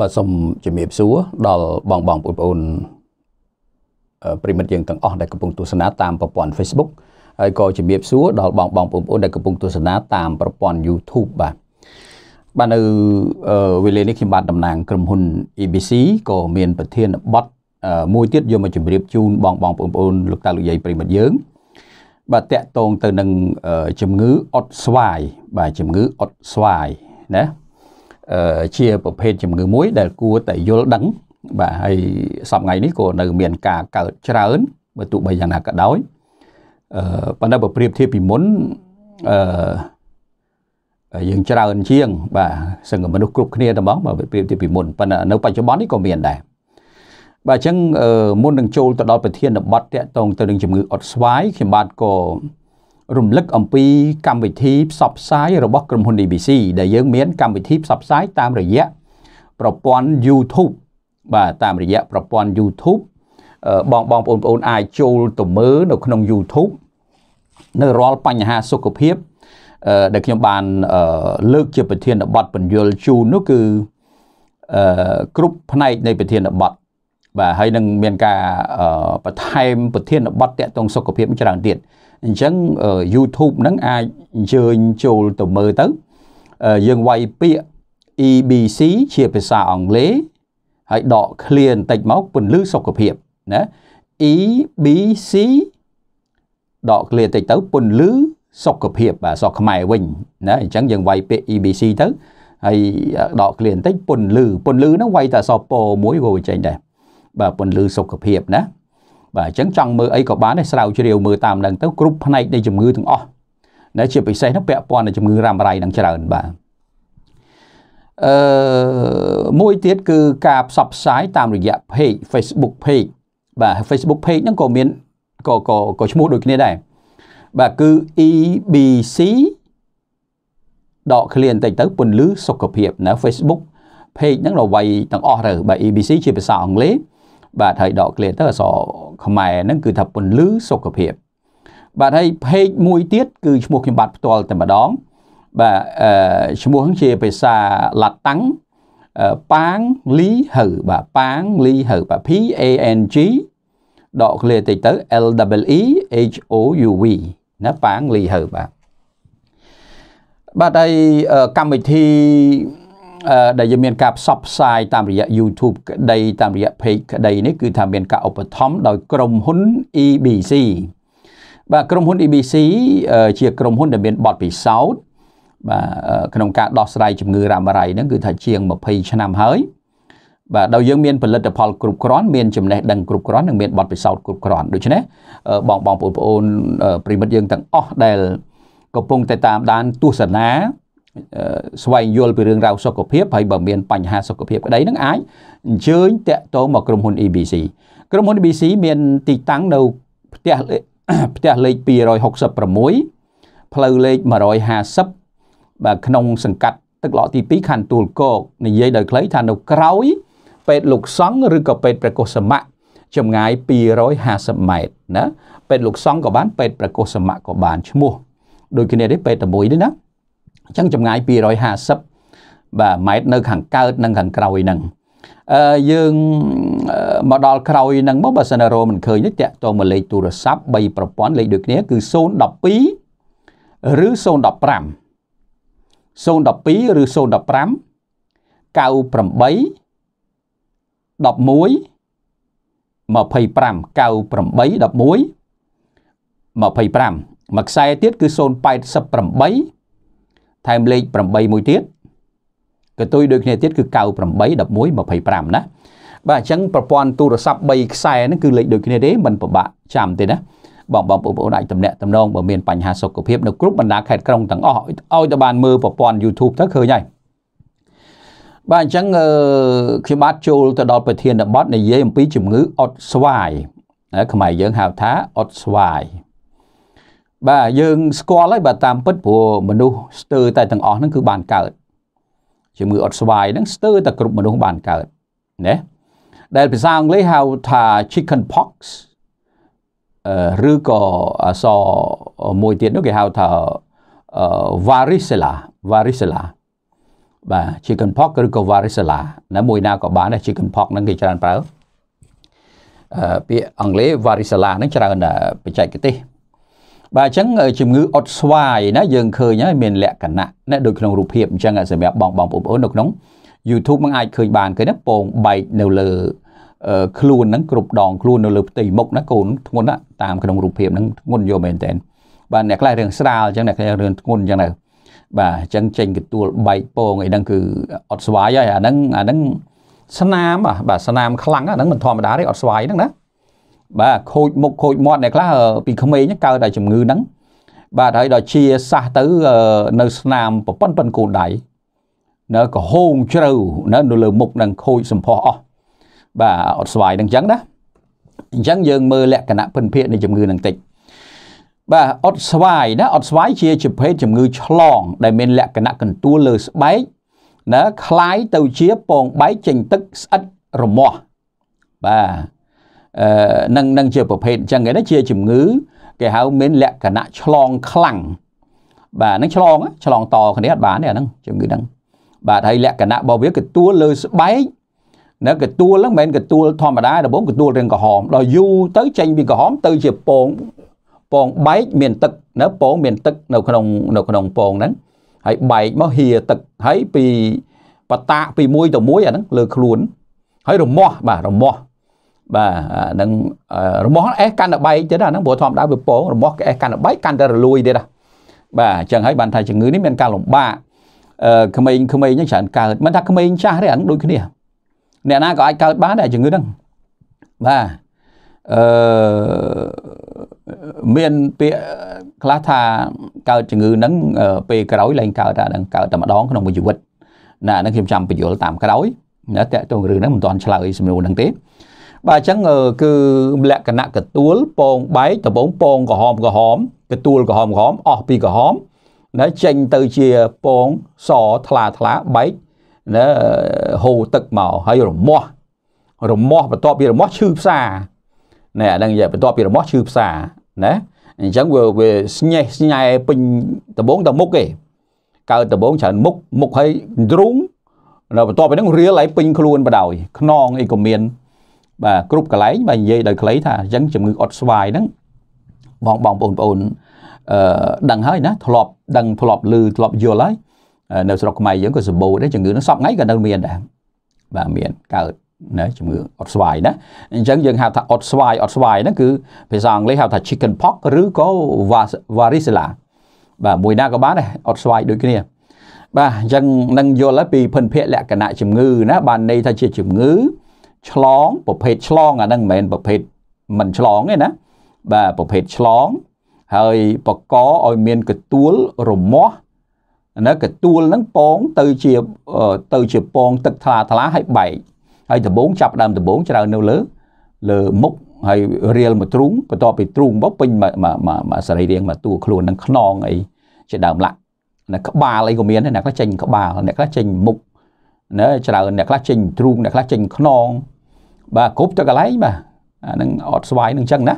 បាទសូមជំរាបសួរដល់បងបងបងប្អូនប្រិមិត្តយើងទាំងអស់ដែលកំពុងទស្សនាតាមប្រព័ន្ធ Facebook ហើយក៏ជំរាបសួរដល់បងបងបងប្អូនដែលកំពុងទស្សនាតាមប្រព័ន្ធ YouTube បាទបាទនៅវេលានេះខ្ញុំបាទតំណាង ក្រុមហ៊ុន ABC ក៏មានប្រធានបទមួយទៀតយកមកជម្រាបជូនបងបងបងប្អូនលោកតាលោកយាយប្រិមិត្តយើងបាទតកតងទៅនឹងជំងឺអត់ស្វាយបាទជំងឺអត់ស្វាយណាជាប្រភេទជំងឺមួយដែលគួរតែយល់ដឹង បាទហើយសប្តាហ៍ថ្ងៃនេះក៏នៅមានការកើតច្រើន បើទោះបីយ៉ាងណាក៏ដោយអឺប៉ុន្តែបើប្រៀបធៀបពីមុនអឺយើងច្រើនជាង បាទសឹងមនុស្សគ្រប់គ្នាតែហ្មងបើប្រៀបធៀបពីមុនប៉ុន្តែនៅ បច្ចុប្បន្ននេះក៏មានដែរបាទអញ្ចឹងមុននឹងចូលទៅដល់ប្រធានបទតកតងទៅនឹងជំងឺអត់ស្វាយខ្ញុំបាទក៏រំលឹកអំពីកម្មវិធីផ្សព្វផ្សាយរបស់ក្រុមហ៊ុន DBC ដែលយើងមានកម្មវិធីផ្សព្វផ្សាយតាមរយៈប្រព័ន្ធ YouTube បាទតាមរយៈប្រព័ន្ធ YouTube បងបងប្អូនប្អូនអាចចូលទៅមើលនៅក្នុង YouTube នៅរាល់បញ្ហាសុខភាព ដែលខ្ញុំបានលើកជាប្រធានបទបញ្យលជូននោះគឺគ្រប់ផ្នែកនៃប្រធានបទបាទហើយនឹងមានការបន្ថែមប្រធានបទតកតងសុខភាពច្រើនទៀតអញ្ចឹង YouTube ហ្នឹងអាចអញ្ជើញចូលទៅមើលទៅយើងវាយពាក្យ EBC ជាភាសាអង់គ្លេសហើយដក clear បន្តិចមកពន្លឺសុខភាពណា EBC ដក clear បន្តិចទៅពន្លឺសុខភាពបាទសក់ខ្មែរវិញណាអញ្ចឹងយើងវាយពាក្យ EBC ទៅហើយដក clear បន្តិច ពន្លឺពន្លឺហ្នឹងវាយតែសពមួយក៏ចេញដែរបាទពន្លឺសុខភាពណាបាទអញ្ចឹងចង់មើលអីក៏បានដែរស្រាវជ្រាវមើលតាមនឹងទៅគ្រប់ផ្នែកនៃជំងឺទាំងអស់ដែលជាពិសេសនោះពាក់ព័ន្ធនឹងជំងឺរ៉ាំរ៉ៃនឹងច្រើនបាទអឺមួយទៀតគឺការផ្សព្វផ្សាយតាមរយៈ page Facebook page បាទ Facebook page ហ្នឹងក៏មានក៏ក៏ក៏ឈ្មោះដូចគ្នាដែរបាទគឺ EBC ដកឃ្លានបន្តិចទៅពន្លឺសុខភាព នៅ Facebook page ហ្នឹងរវៃទាំងអស់ទៅបាទ EBC ជាភាសាអង់គ្លេសបាទហើយដកឃ្លាទៅអសរខ្មែរហ្នឹងគឺថាពន្លឺសុខភាពបាទហើយ page មួយទៀតគឺឈ្មោះខ្ញុំបាទផ្ទាល់តែម្ដងបាទអឺឈ្មោះហ្នឹងជាភាសាឡាតាំងប៉ាងលីហៅបាទប៉ាងលីហៅបាទ P A N G ដកឃ្លាតិចទៅ L W E H O U V ណាប៉ាងលីហៅបាទបាទហើយកម្មវិធីដែលយើងមានការផ្សព្វផ្សាយតាមរយៈ YouTube ក្តីតាមរយៈ Page ក្តីនេះគឺថាមានការឧបត្ថម្ភដោយក្រុមហ៊ុន EBC បាទក្រុមហ៊ុន EBC ជាក្រុមហ៊ុនដែលមានបទពិសោធន៍បាទក្នុងការដោះស្រាយជំងឺរ៉ាំរ៉ៃហ្នឹងគឺថាជាង20ឆ្នាំហើយបាទដោយយើងមានផលិតផលគ្រប់គ្រាន់មានចំណេះដឹងគ្រប់គ្រាន់និងមានបទពិសោធន៍គ្រប់គ្រាន់ដូច្នេះបងបងប្អូនប្អូនប្រិមិត្តយើងទាំងអស់ដែលកំពុង តែតាមដានទស្សនាស្វែងយល់ពីរឿងរ៉ាវសុខភាពហើយបើមានបញ្ហាសុខភាពក្តីនឹងអាចអញ្ជើញតាក់ទងមកក្រុមហ៊ុន ABC ក្រុមហ៊ុន ABC មានទីតាំងនៅផ្ទះផ្ទះលេខ266ផ្លូវលេខ150បាទក្នុងសង្កាត់ទឹកឡកទី2ខណ្ឌទួលគោកនិយាយដោយខ្លីថានៅក្រោយពេទ្យលោកសង្ឃឬក៏ពេទ្យប្រកុសសមៈចម្ងាយ250ម៉ែត្រណាពេទ្យលោកសង្ឃក៏បាន ពេទ្យប្រកុសសមៈក៏បានឈ្មោះដូចគ្នានេះពេទ្យតែមួយនេះណាអញ្ចឹងចម្ងាយ250បាទម៉ែត្រនៅ ខាងកើតនិងខាងក្រោយហ្នឹងអឺយើងមកដល់ក្រោយហ្នឹងមកបើសិនរោមិនឃើញទេតាក់ទងមកលេខទូរស័ព្ទ3ប្រព័ន្ធលេខដូចគ្នា គឺ012ឬ015 012ឬ015 98 11 25 98 11 25មួយខ្សែទៀតគឺ088ថែមលេខ8មួយទៀតកតុយដូចគ្នាទៀតគឺ98 11 25ណាបាទអញ្ចឹងប្រព័ន្ធទូរស័ព្ទ3ខ្សែហ្នឹងគឺលេខដូចគ្នាទេមិនពិបាកចាំទេណាបងបងប្អូនអាចតំណាក់តំណងបើមានបញ្ហាសុខភាពនៅគ្រប់បណ្ដាខេត្តក្រុងទាំងអស់ឲ្យតែបានមើលប្រព័ន្ធ YouTube ទៅឃើញហើយបាទអញ្ចឹងខ្ញុំបាទចូលទៅដល់ប្រធានបទនិយាយអំពីជំងឺអត់ស្វាយខ្មែរយើងហៅថាអត់ស្វាយបាទយើងស្គាល់ហើយបាទតាមពិតព្រោះមនុស្សស្ទើរតែទាំងអស់ហ្នឹងគឺបានកើតជំងឺអត់ស្វាយហ្នឹងស្ទើរតែគ្រប់មនុស្សបានកើតណាដែលភាសាអង់គ្លេសហៅថា chicken pox ឬក៏អសមួយទៀតនោះគេហៅថា varicella varicella បាទ chicken pox ឬក៏ varicella ណាមួយណាក៏បានដែរ chicken pox ហ្នឹងគេច្រើនប្រើពាក្យអង់គ្លេស varicella ហ្នឹងច្រើនបច្ចេកទេសបាទអញ្ចឹងជំងឺអត់ស្វាយណាយើងឃើញហើយមានលក្ខណៈណាដូចក្នុងរូបភាពអញ្ចឹងសម្រាប់បងបងប្អូននៅក្នុង YouTube មិនអាចឃើញបានគេណាពងបែកនៅលើខ្លួនហ្នឹងគ្រប់ដងខ្លួននៅលើផ្ទៃមុខណាកូនធ្ងន់ណាតាមក្នុងរូបភាពហ្នឹងធ្ងន់យកមែនតើបាទអ្នកខ្លះរឿងស្រាលអញ្ចឹងអ្នកខ្លះរឿងធ្ងន់អញ្ចឹងទៅបាទអញ្ចឹងចេញកទួលបែកពងអីហ្នឹងគឺអត់ស្វាយហើយអាហ្នឹងអាហ្នឹងស្នាមបាទស្នាមខ្លាំងអាហ្នឹងមិនធម្មតាទេអត់ស្វាយហ្នឹងណាបាទខូចមុខខូចមាត់អ្នកខ្លះពីក្មេងកើតតែជំងឺហ្នឹងបាទហើយដល់ជាសះទៅនៅស្នាមប្រប៉ុនប៉ុនកូនដៃនៅក្រហមជ្រៅនៅនៅលើមុខនឹងខូចសម្ផស្សអស់បាទអត់ស្វាយនឹងអញ្ចឹងណាអញ្ចឹងយើងមើលលក្ខណៈពិនភាកនៃជំងឺនឹងតិចបាទអត់ស្វាយណាអត់ស្វាយជាប្រភេទជំងឺ ឆ្លងដែលមានលក្ខណៈកន្ទួលលើស្បែកណាคล้ายទៅជាពងបែកចេញទឹកស្អិតរមាស់បាទនឹងនឹងជាប្រភេទអញ្ចឹងគេណាជាជំងឺគេហៅមានលក្ខណៈឆ្លងខ្លាំងបាទហ្នឹងឆ្លងឆ្លងតគ្នាអត់បានទេអាហ្នឹងជំងឺហ្នឹងបាទហើយលក្ខណៈរបស់វាគឺទួលលើស្បែកនៅកទួលហ្នឹងមិនមែនកទួលធម្មតាដបងកទួលរាងក្រហមដល់យូរទៅចេញពីក្រហមទៅជាពងពងបែកមានទឹកនៅពង មានទឹកនៅក្នុងនៅក្នុងពងហ្នឹងហើយបែកមកហៀទឹកហើយពីបតាពីមួយទៅមួយអាហ្នឹងលើខ្លួនហើយរមាស់បាទរមាស់បាទអានឹងរមាស់អេសកាន់តែបែកទៀតអាហ្នឹងព្រោះធម្មតាវាពងរមាស់អេសកាន់តែបែកកាន់តែរលួយទៀតណាបាទអញ្ចឹងហើយបានថាជំងឺនេះមានការលំបាកអឺក្មេងក្មេងហ្នឹងច្រើនកើតមិនថាក្មេងចាស់ទេអាហ្នឹងដូចគ្នាអ្នកណាក៏អាចកើតបានដែរជំងឺហ្នឹងបាទអឺមានពាក្យខ្លះថាកើតជំងឺហ្នឹងពេលក្រោយឡើងកើតតែហ្នឹងកើតតែម្ដងក្នុងមួយជីវិតណាហ្នឹងខ្ញុំចាំបញ្យល់តាមក្រោយណាតកតងរឿងហ្នឹងមិនទាន់ឆ្លើយសំណួរហ្នឹងទេបាទអញ្ចឹងគឺលក្ខណៈកទួលពងបែកដបងពងក្រហមក្រហមកទួលក្រហមក្រហមអស់ពីក្រហមណាចេញទៅជាពងសថ្លាថ្លាបែកណាហូរទឹកមកហើយរមាស់រមាស់បន្ទាប់ពីរមាស់ឈឺផ្សាណែអានឹងនិយាយបន្ទាប់ពីរមាស់ឈឺផ្សាណាអញ្ចឹងវាវាស្ញេះស្ញែពេញដបងតមុខឯងកើតដបងច្រើនមុខមុខហើយទ្រូងនៅបន្ទាប់ពីហ្នឹងរៀលហើយពេញខ្លួនបដ ாய் ខ្នងអីក៏មានបាទគ្រប់កន្លែងបាទនិយាយដោយខ្លីថាអញ្ចឹងជំងឺអត់ស្វាយហ្នឹងបងបងបងប្អូនអឺដឹងហើយណាធ្លាប់ដឹងធ្លាប់ឮធ្លាប់យល់ហើយនៅស្រុកខ្មែរយើងក៏សម្បូរដែរជំងឺហ្នឹងសពថ្ងៃក៏នៅមានដែរបាទមានកើតណាជំងឺអត់ស្វាយណាអញ្ចឹងយើងហៅថាអត់ស្វាយអត់ស្វាយហ្នឹងគឺភាសាអង់គ្លេសហៅថា chicken pox ឬក៏ varicella បាទមួយណាក៏បានដែរអត់ស្វាយដូចគ្នា បាទអញ្ចឹងនឹងយល់ហើយពីភិនភាកលក្ខណៈជំងឺណាបានន័យថាជាជំងឺឆ្លងប្រភេទឆ្លងអាហ្នឹងមិនមែនប្រភេទមិនឆ្លងទេណាបាទប្រភេទឆ្លងហើយបកកឲ្យមានកទួលរមាស់ណាកទួលហ្នឹងពងទៅជាទៅជាពងទឹកថ្លាថ្លាហើយបែកហើយដំបងចាប់ដើមដំបងច្រើននៅលើ លើមុខហើយរៀលមួយទ្រូងបន្ទាប់ពីទ្រូងមកពេញមកសរីរាង្គមកតួខ្លួននឹងខ្នងអីជាដើមឡាក់ណាក្បាលអីក៏មានដែរអ្នកខ្លះចេញក្បាលអ្នកខ្លះចេញមុខណាច្រើនអ្នកខ្លះចេញទ្រូងអ្នកខ្លះចេញខ្នងបាទគ្រប់ទៅកន្លែងបាទអានឹងអត់ស្វាយនឹងចឹងណា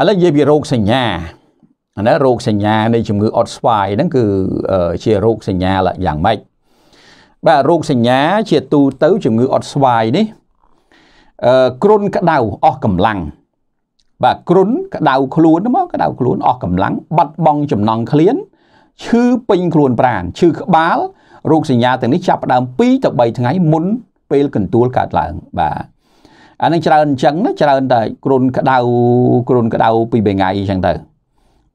ឥឡូវនិយាយពីរោគសញ្ញាណារោគសញ្ញានៃជំងឺអត់ស្វាយហ្នឹង គឺជារោគសញ្ញាយ៉ាងម៉េចបាទរោគសញ្ញា ជាទូទៅ ជំងឺអត់ស្វាយនេះអឺគ្រុនក្តៅអស់កម្លាំងបាទគ្រុនក្តៅខ្លួនមកក្តៅខ្លួនអស់កម្លាំងបាត់បង់ចំណង់ឃ្លានឈឺពេញខ្លួនប្រាណឈឺក្បាលរោគសញ្ញាទាំងនេះចាប់ផ្ដើម2ទៅ3ថ្ងៃមុនពេលកន្ទួលកើតឡើងបាទអានឹងច្រើនអញ្ចឹងច្រើនតែគ្រុនក្តៅគ្រុនក្តៅពីរថ្ងៃអញ្ចឹងទៅ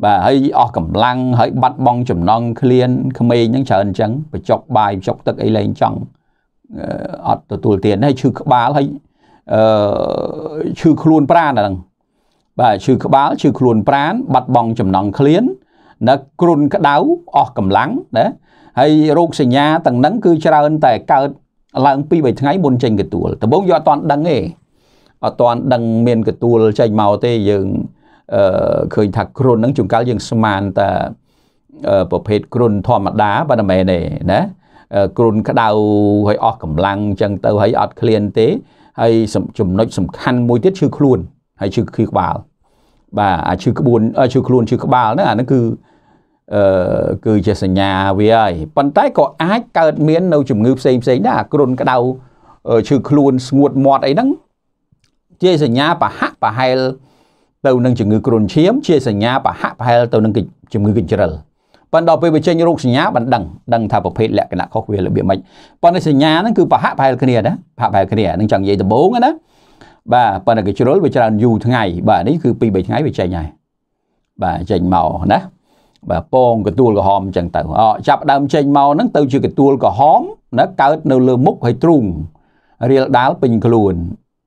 បាទហើយអស់កម្លាំងហើយបាត់បង់ចំណង់ឃ្លានក្មេងហ្នឹងច្រើនអញ្ចឹងបញ្ចុកបាយបញ្ចុកទឹកអីលែងចង់អត់ទទួលទានហើយឈឺក្បាលហើយអឺឈឺខ្លួនប្រាណអាហ្នឹងបាទឈឺក្បាលឈឺខ្លួនប្រាណបាត់បង់ចំណង់ឃ្លាននៅគ្រុនក្តៅអស់កម្លាំងណាហើយរោគសញ្ញាទាំងហ្នឹងគឺច្រើនតែកើតឡើងពី3ថ្ងៃមុនចេញកទួលដំបូងយកអត់តាន់ដឹងទេអត់តាន់ដឹងមានកទួលចេញមកទេយើងអឺឃើញថាគ្រុនហ្នឹងជួនកាលយើងស្មានតែប្រភេទគ្រុនធម្មតាប៉ុន្តែមែនទេណាគ្រុនក្តៅហើយអស់កម្លាំងអញ្ចឹងទៅហើយអត់ឃ្លានទេហើយចំណុចសំខាន់មួយទៀតឈឺខ្លួន ហើយឈឺខៀវក្បាលបាទអាឈឺក្បួនឈឺខ្លួនឈឺក្បាលហ្នឹងអាហ្នឹងគឺអឺគឺជាសញ្ញាវាហើយប៉ុន្តែក៏អាចកើតមាននៅ ជំងឺផ្សេងផ្សេងដែរអាគ្រុនក្តៅឈឺខ្លួនស្ងួតមាត់អីហ្នឹងជាសញ្ញាប្រហាក់ប្រហែលទៅនឹងជំងឺគ្រុនឈាមជាសញ្ញាប្រហាក់ប្រហែល ទៅនឹងជំងឺកញ្ជ្រឹលប៉ុន្តែដល់ពេលវាចេញរោគសញ្ញាបានដឹងដឹងថាប្រភេទលក្ខណៈខុសវារបៀបម៉េចប៉ុន្តែសញ្ញាហ្នឹងគឺប្រហាក់ប្រហែលគ្នាណាប្រហាក់ប្រហែលគ្នានឹងចង់និយាយដំបូងណាបាទប៉ុន្តែកញ្ជ្រឹលវាច្រើនយូរថ្ងៃបាទនេះគឺ2 3ថ្ងៃវាចេញហើយបាទចេញមកណាបាទពងកទួលក្រហមអញ្ចឹងទៅអចាប់ដើមចេញមកហ្នឹងទៅជាកទួលក្រហមណាកើតនៅលើមុខហើយទ្រូងរាលដាលពេញខ្លួន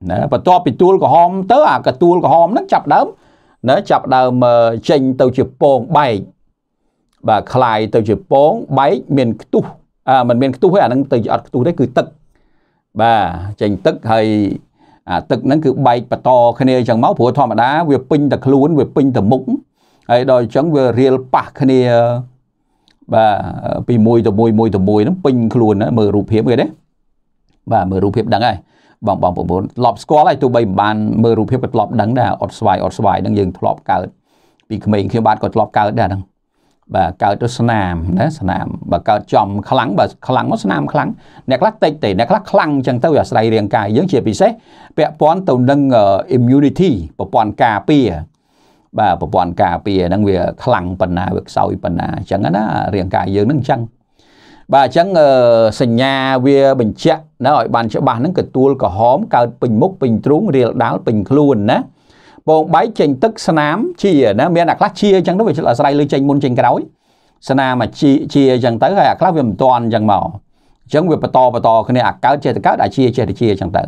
ណាបន្ទាប់ពីទួលក្រហម ទៅ អាកទួលក្រហមហ្នឹងចាប់ដើមណាចាប់ដើមចេញទៅជាពងបែកបាទคลายទៅជាពងបែកមានខ្ទុះអឺมันមានខ្ទុះទេអាហ្នឹងទៅជាអត់ខ្ទុះទេគឺទឹកបាទចេញទឹកហើយអាទឹកហ្នឹងគឺបែកបន្តគ្នាអញ្ចឹងមកព្រោះធម្មតាវាពេញតែខ្លួន វាពេញតែមុខហើយដល់អញ្ចឹងវារៀលប៉ះគ្នាបាទពីមួយទៅមួយមួយទៅមួយហ្នឹងពេញខ្លួនណាមើលរូបភាពគេទេបាទមើលរូបភាពដឹងហើយបងបងប្រពន្ធធ្លាប់ស្គាល់ហើយទោះបីមិនបានមើលរូបភាពក៏ធ្លាប់ដឹងដែរអត់ស្វាយអត់ស្វាយហ្នឹងយើងធ្លាប់កើតពីក្មេងខ្ញុំបាទក៏ធ្លាប់កើតដែរហ្នឹងបាទកើតទៅស្នាមណាស្នាមបើកើតចំខ្លាំងបើខ្លាំងមកស្នាមខ្លាំងអ្នកខ្លះតិចទេអ្នកខ្លះខ្លាំងអញ្ចឹងទៅអាស្រ័យរាងកាយយើងជាពិសេសពាក់ព័ន្ធទៅនឹង immunity ប្រព័ន្ធការពារបាទប្រព័ន្ធការពារហ្នឹងវាខ្លាំងប៉ុណ្ណាវាខ្សោយប៉ុណ្ណាអញ្ចឹងណារាងកាយយើងហ្នឹងអញ្ចឹងបាទអញ្ចឹងសញ្ញាវាបញ្ជាក់ណាឲ្យបានច្បាស់ហ្នឹងកទួលក្រហមកើតពេញមុខពេញទ្រូងរាលដាលពេញខ្លួនណាបងបែកចេញទឹកស្នាមជាណាមានអាខ្លះជាអញ្ចឹងទៅវាអាស្រ័យលើចេញមុនចេញក្រោយស្នាមអាជាជាអញ្ចឹងទៅហើយអាខ្លះវាមិនតាន់អញ្ចឹងមកអញ្ចឹងវាបន្តបន្តគ្នាអាកើតចេះតែកើតអាជាចេះតែជាអញ្ចឹងទៅ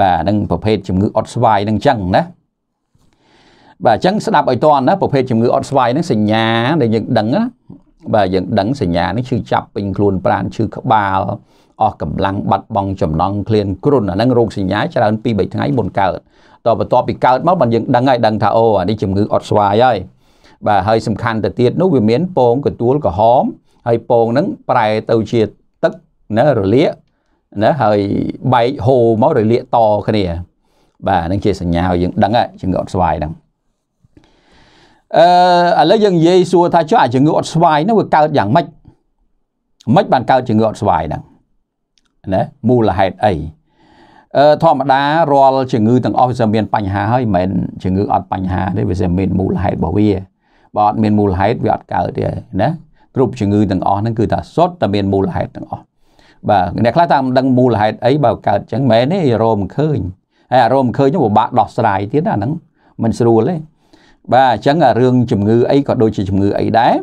បាទនឹងប្រភេទជំងឺអត់ស្វាយនឹងអញ្ចឹងណាបាទអញ្ចឹងស្ដាប់ឲ្យតន់ណាប្រភេទជំងឺអត់ស្វាយហ្នឹងសញ្ញាដែលយើងដឹងណាបាទយើងដឹងសញ្ញានេះឈឺចាប់ពេញខ្លួនប្រានឈឺក្បាលអស់កម្លាំងបាត់បង់ចំណង់ឃ្លានគ្រុនអាហ្នឹងរោគសញ្ញា ច្រើន2 3ថ្ងៃមុនកើតតបន្ទាប់ពីកើតមកបានយើងដឹងហើយដឹងថាអូអានេះជំងឺអត់ស្វាយហើយបាទហើយសំខាន់ទៅទៀតនោះវាមានពងកទួលក្រហមហើយពងហ្នឹងប្រែទៅជាទឹកណារលាកណាហើយបែកហូរមករលាកតគ្នា បាទនឹងជាសញ្ញាយើងដឹងជំងឺអត់ស្វាយហ្នឹងអឺឥឡូវយើងនិយាយសួរថាចុះអាជំងឺអត់ស្វាយនោះវាកើតយ៉ាងម៉េចម៉េចបានកើតជំងឺអត់ស្វាយហ្នឹងណាមូលហេតុអីអឺធម្មតារាល់ជំងឺទាំងអស់វាមានបញ្ហាហើយមិនមែនជំងឺអត់បញ្ហាទេវាមានមូលហេតុរបស់វាបើអត់មានមូលហេតុវាអត់កើតទេណាគ្រប់ជំងឺទាំងអស់ហ្នឹងគឺថាសុទ្ធតែមានមូលហេតុទាំងអស់បាទអ្នកខ្លះថាមិនដឹងមូលហេតុអីបើកើតចឹងមែនទេរោមឃើញហើយអារោមឃើញហ្នឹងពិបាកដោះស្រាយទៀតអាហ្នឹងមិនស្រួលទេបាទអញ្ចឹងរឿងជំងឺអីក៏ដូចជាជំងឺអីដែរ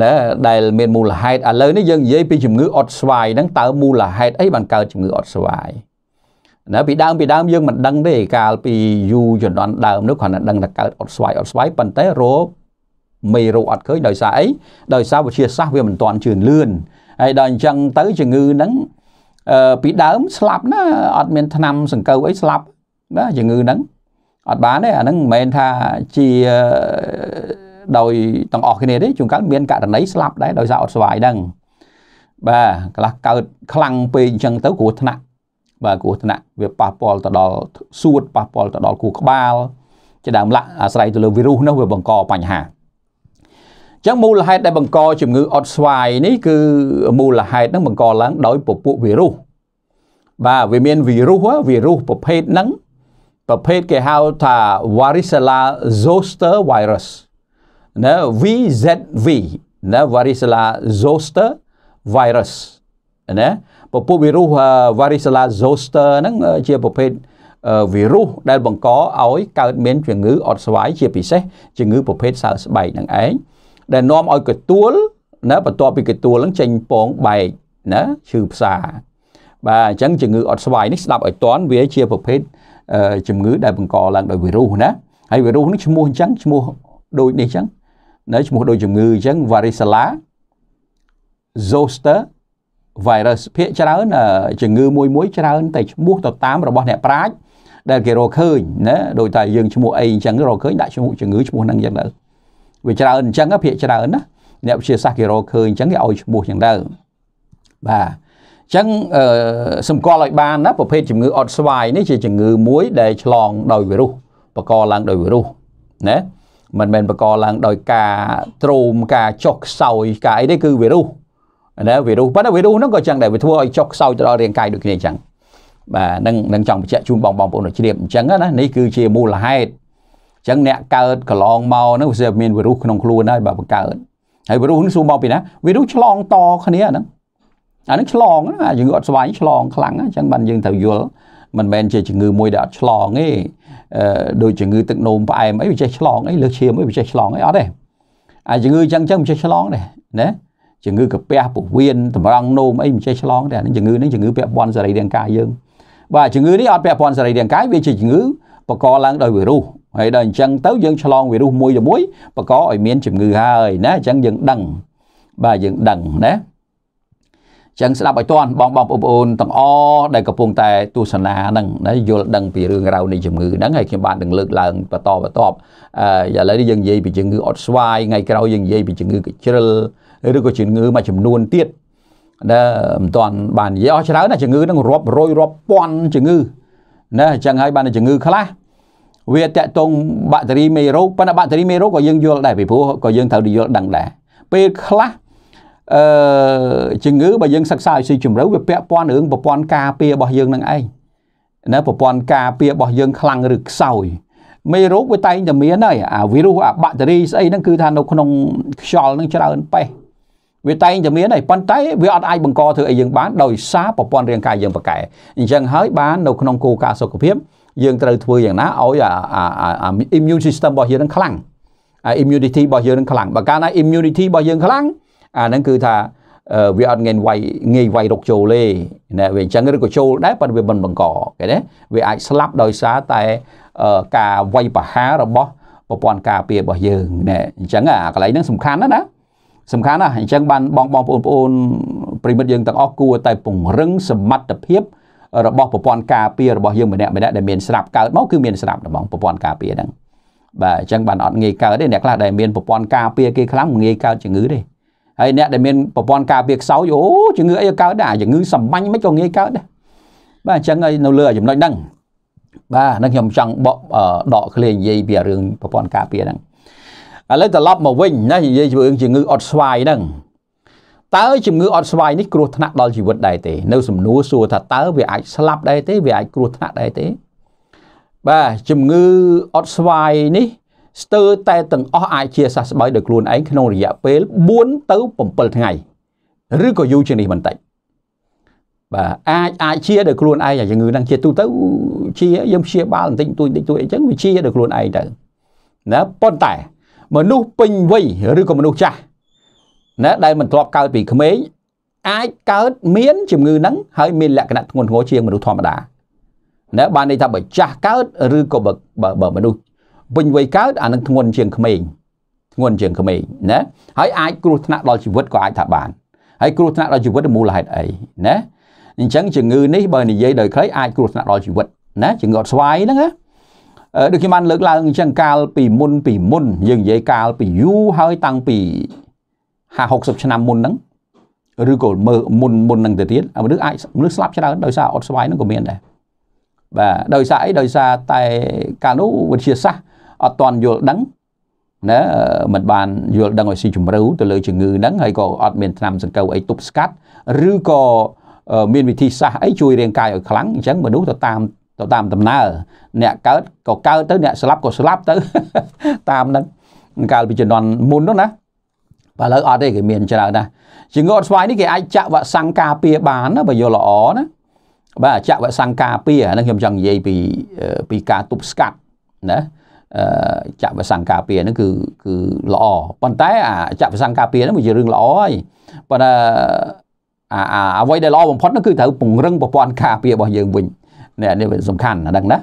ណាដែលមានមូលហេតុឥឡូវនេះយើងនិយាយពីជំងឺអត់ស្វាយហ្នឹងតើមូលហេតុអីបានកើតជំងឺអត់ស្វាយណាពីដើមពីដើមយើងមិនដឹងទេកាលពីយូរជំនាន់ដើមនោះគ្រាន់តែដឹងថាកើតអត់ស្វាយអត់ស្វាយប៉ុន្តែរោគមេរោគអត់ឃើញដោយសារអីដោយសារវិទ្យាសាស្ត្រវាមិនទាន់ជឿនលឿនហើយដល់អញ្ចឹងទៅជំងឺហ្នឹងពីដើមស្លាប់ណាអត់មានថ្នាំសង្កូវអីស្លាប់ណាជំងឺហ្នឹងអត់បានទេអាហ្នឹងមិនមែនថាជាដោយទាំងអស់គ្នាទេជួនកាលមានករណីស្លាប់ដែរដោយសារអត់ស្វាយហ្នឹងបាទកន្លះកើតខ្លាំងពេកអញ្ចឹងទៅគ្រោះថ្នាក់ បាទគ្រោះថ្នាក់វាប៉ះពាល់ទៅដល់សួតប៉ះពាល់ទៅដល់គូក្បាលជាដើមឡាក់អាស្រ័យទៅលើវីរុសនោះវាបង្កបញ្ហាអញ្ចឹងមូលហេតុដែលបង្កជំងឺអត់ស្វាយនេះគឺមូលហេតុនឹងបង្កឡើងដោយពពួកវីរុសបាទវាមានវីរុសវីរុសប្រភេទហ្នឹងប្រភេទគេហៅថា varicella zoster virus ណា VZV ណា varicella zoster virus ណាពពុះវីរុស varicella zoster ហ្នឹងជាប្រភេទវីរុសដែលបង្កឲ្យកើតមានជំងឺអត់ស្វាយជាពិសេសជំងឺប្រភេទសើស្បែកហ្នឹងឯងដែលនាំឲ្យកទួលណាបន្ទាប់ពីកទួលហ្នឹងចេញពងបែកណាឈឺផ្សា បាទអញ្ចឹងជំងឺអត់ស្វាយនេះស្ដាប់ឲ្យតន់វាជាប្រភេទជំងឺដែលបង្កឡើងដោយវីរុសណាហើយវីរុសនេះឈ្មោះអញ្ចឹងឈ្មោះដូចនេះអញ្ចឹងណាឈ្មោះដូចជំងឺអញ្ចឹង varicella zoster virus ភាគច្រើនជំងឺមួយមួយច្រើនតែឈ្មោះទៅតាមរបស់អ្នកប្រាជ្ញដែលគេរកឃើញណាដោយតែយើងឈ្មោះអីអញ្ចឹងរកឃើញដាក់ឈ្មោះជំងឺឈ្មោះហ្នឹងអញ្ចឹងទៅវាច្រើនអញ្ចឹងភាគច្រើនណាអ្នកវិទ្យាសាស្ត្រគេរកឃើញអញ្ចឹងគេឲ្យឈ្មោះអញ្ចឹងទៅបាទចឹងសម្គាល់ឲ្យបានណាប្រភេទជំងឺអត់ស្វាយនេះជាជំងឺមួយដែលឆ្លងដោយវីរុសបកកឡើងដោយវីរុសណាមិនមែនបកកឡើងដោយការទ្រោមការចុះខ្សោយការអីទេគឺវីរុសណាវីរុសប៉ុន្តែវីរុសហ្នឹងក៏ចឹងដែរវាធ្វើឲ្យចុះខ្សោយទៅដល់រាងកាយដូចគ្នាចឹងបាទនឹងនឹងចង់បញ្ជាក់ជូនបងបងប្អូនឲ្យជ្រាបអញ្ចឹងណានេះគឺជាមូលហេតុអញ្ចឹងអ្នកកើតកន្លងមកហ្នឹងវាមានវីរុសក្នុងខ្លួនហើយបាទបង្កើតហើយវីរុសហ្នឹងសួរមកពីណាវីរុសឆ្លងតគ្នាហ្នឹងអានឹងឆ្លងណាជំងឺអត់ស្វាយឆ្លងខ្លាំងអញ្ចឹងបានយើងត្រូវយល់មិនមែនជាជំងឺមួយដែលអត់ឆ្លងទេដូចជំងឺទឹកនោមផ្អែមអីវាចេះឆ្លងអីលើសឈាមអីវាចេះឆ្លងអីអត់ទេអាជំងឺអញ្ចឹងអញ្ចឹងវាចេះឆ្លងដែរណាជំងឺកាពះពោះវៀនតម្រង់នោមអីមិនចេះឆ្លងទេអានឹងជំងឺនេះជំងឺពាក់ព័ន្ធសរីរាង្គកាយយើងបាទជំងឺនេះអត់ពាក់ព័ន្ធសរីរាង្គកាយវាជាជំងឺបកកឡើងដោយវីរុសហើយដល់អញ្ចឹងទៅយើងឆ្លងវីរុសមួយទៅមួយបកកឲ្យមានជំងឺហើយណាអញ្ចឹងយើងដឹងបាទយើងដឹងណាចឹងស្ដាប់ឲ្យតាន់បងបងប្អូនទាំងអដែលកំពុងតែទស្សនានឹងយល់ដឹងពីរឿងរ៉ាវនៃជំងឺហ្នឹងហើយខ្ញុំបាននឹងលើកឡើងបន្តបន្តអឺឥឡូវនេះយើងនិយាយពីជំងឺអត់ស្វាយថ្ងៃក្រោយយើងនិយាយពីជំងឺកជ្រិលឬក៏ជំងឺមួយចំនួនទៀតដែលមិនតាន់បាននិយាយអស់ច្រើនណាជំងឺហ្នឹងរាប់រយរាប់ពាន់ជំងឺណាអញ្ចឹងហើយបានជំងឺខ្លះវាតកតងបាក់តេរីមេរោគប៉ុន្តែបាក់តេរីមេរោគក៏យើងយល់ដែរពីព្រោះក៏យើងត្រូវយល់ដឹងដែរពេលខ្លះអឺជំងឺបើយើងសិក្សាឲ្យស៊ីជម្រៅវាពាក់ព័ន្ធរឿងប្រព័ន្ធការពាររបស់យើងនឹងឯងណាប្រព័ន្ធការពាររបស់យើងខ្លាំងឬខ្សោយមេរោគវាតែងតែមានហើយអាវីរុសអាបាក់តេរីស្អីហ្នឹងគឺថានៅក្នុងខ្យល់ហ្នឹងច្រើនប៉េះវាតែងតែមានហើយប៉ុន្តែវាអត់អាចបង្កធ្វើឲ្យយើងបានដោយសារប្រព័ន្ធរាងកាយយើងប្រកែអញ្ចឹងហើយបាននៅក្នុងគោលការណ៍សុខភាព យើងត្រូវធ្វើយ៉ាងណាឲ្យអា immune system របស់យើងនឹងខ្លាំងអា immunity របស់យើងនឹងខ្លាំងបើកាលណា immunity របស់យើងខ្លាំងអាហ្នឹងគឺថាវាអត់ងាយវាយងាយវាយរកចូលទេណាវាអញ្ចឹងឬក៏ចូលដែរប៉ុន្តែវាមិនបង្កគេណាវាអាចស្លាប់ដោយសារតែការវាយប្រហាររបស់ប្រព័ន្ធការពាររបស់យើងណែអញ្ចឹងអាកន្លែងហ្នឹងសំខាន់ណាស់ណាសំខាន់ណាស់អញ្ចឹងបានបងបងប្អូនប្អូនប្រិមិត្តយើងទាំងអស់គួរតែពង្រឹងសមត្ថភាព របស់ប្រព័ន្ធការពាររបស់យើងម្នាក់ម្នាក់ដែលមានស្រាប់កើតមកគឺមានស្រាប់ហ្មងប្រព័ន្ធការពារហ្នឹងបាទអញ្ចឹងបានអត់ងាយកើតទេអ្នកខ្លះដែលមានប្រព័ន្ធការពារគេខ្លាំងងាយកើតជំងឺទេហើយអ្នកដែលមានប្រព័ន្ធការពារខ្សោយអូជំងឺអីក៏កើតដែរជំងឺសម្បាញ់មិនក៏ងាយកើតដែរបាទអញ្ចឹងហើយនៅលើចំណុចហ្នឹងបាទនឹងខ្ញុំចង់បកដកឃ្លានិយាយពីរឿងប្រព័ន្ធការពារហ្នឹងឥឡូវត្រឡប់មកវិញណានិយាយរឿងជំងឺអត់ស្វាយហ្នឹងតើជំងឺអត់ស្វាយនេះគ្រោះថ្នាក់ដល់ជីវិតដែរទេនៅសំណួរសួរថាតើវាអាចស្លាប់ដែរទេវាអាចគ្រោះថ្នាក់ដែរទេបាទជំងឺអត់ស្វាយនេះស្ទើរតែទាំងអស់អាចជាសះស្បើយដោយខ្លួនឯងក្នុងរយៈពេល4ទៅ7ថ្ងៃឬក៏យូរជាងនេះបន្តិចបាទអាចអាចជាដោយខ្លួនឯងអាជំងឺហ្នឹងជាទូទៅជាយើងព្យាបាលបន្តិចទួយតិចទួយអីចឹងវាជាដោយខ្លួនឯងទៅណាប៉ុន្តែមនុស្សពេញវ័យឬក៏មនុស្សចាស់ណាដែលមិនធ្លាប់កើតពីក្មេងអាចកើតមានជំងឺហ្នឹងហើយមានលក្ខណៈធ្ងន់ធ្ងរជាងមនុស្សធម្មតាណាបានន័យថាបើចាស់កើតឬក៏បើមនុស្សពេញវ័យកើតអានឹងធ្ងន់ជាងក្មេងធ្ងន់ជាងក្មេងណាហើយអាចគ្រោះថ្នាក់ដល់ជីវិតក៏អាច ថាបានហើយគ្រោះថ្នាក់ដល់ជីវិតមូលហេតុអីណាអញ្ចឹងជំងឺនេះបើនិយាយដោយខ្លីអាចគ្រោះថ្នាក់ដល់ជីវិតណាជំងឺអត់ស្វាយហ្នឹងណាដូចខ្ញុំបានលើកឡើងអញ្ចឹងកាលពីមុនពីមុនយើងនិយាយកាលពីយូរហើយតាំងពី50 60ឆ្នាំមុនហ្នឹងឬក៏មើមុនមុនហ្នឹងទៅទៀតមនុស្សអាចមនុស្សស្លាប់ច្រើនដោយសារអត់ស្វាយហ្នឹងក៏មានដែរបាទដោយសារអីដោយសារតែកាលនោះវិទ្យាសាស្ត្រអត់ទាន់យល់ដឹងណាมันបានយល់ដឹងឲ្យស៊ីជម្រៅទៅលើជំងឺហ្នឹងហើយក៏អត់មានថ្នាំសង្កូវអីទប់ស្កាត់ ឬក៏មានវិធីសាស្ត្រអីជួយរាងកាយឲ្យខ្លាំងអញ្ចឹងមនុស្សទៅតាមទៅតាមដំណើរអ្នកកើតក៏កើតទៅអ្នកស្លាប់ក៏ស្លាប់ទៅតាមហ្នឹងកាលពីជំនាន់មុននោះណាបើឥឡូវអត់ទេគេមានច្រើនណាស់ជាងអត់ស្វាយនេះគេអាចចាក់វ៉ាក់សាំងការពារបានណាបើយល់ល្អណាបាទចាក់វ៉ាក់សាំងការពារហ្នឹងខ្ញុំចង់និយាយពីពីការទប់ស្កាត់ណាចក្រវាសង្ការពារហ្នឹងគឺគឺល្អប៉ុន្តែអាចក្រវាសង្ការពារហ្នឹងវាជារឿងល្អហើយប៉ុន្តែអាអាអ្វីដែលល្អបំផុតនោះគឺត្រូវពង្រឹងប្រព័ន្ធការពាររបស់យើងវិញនេះនេះវាសំខាន់អាហ្នឹងណា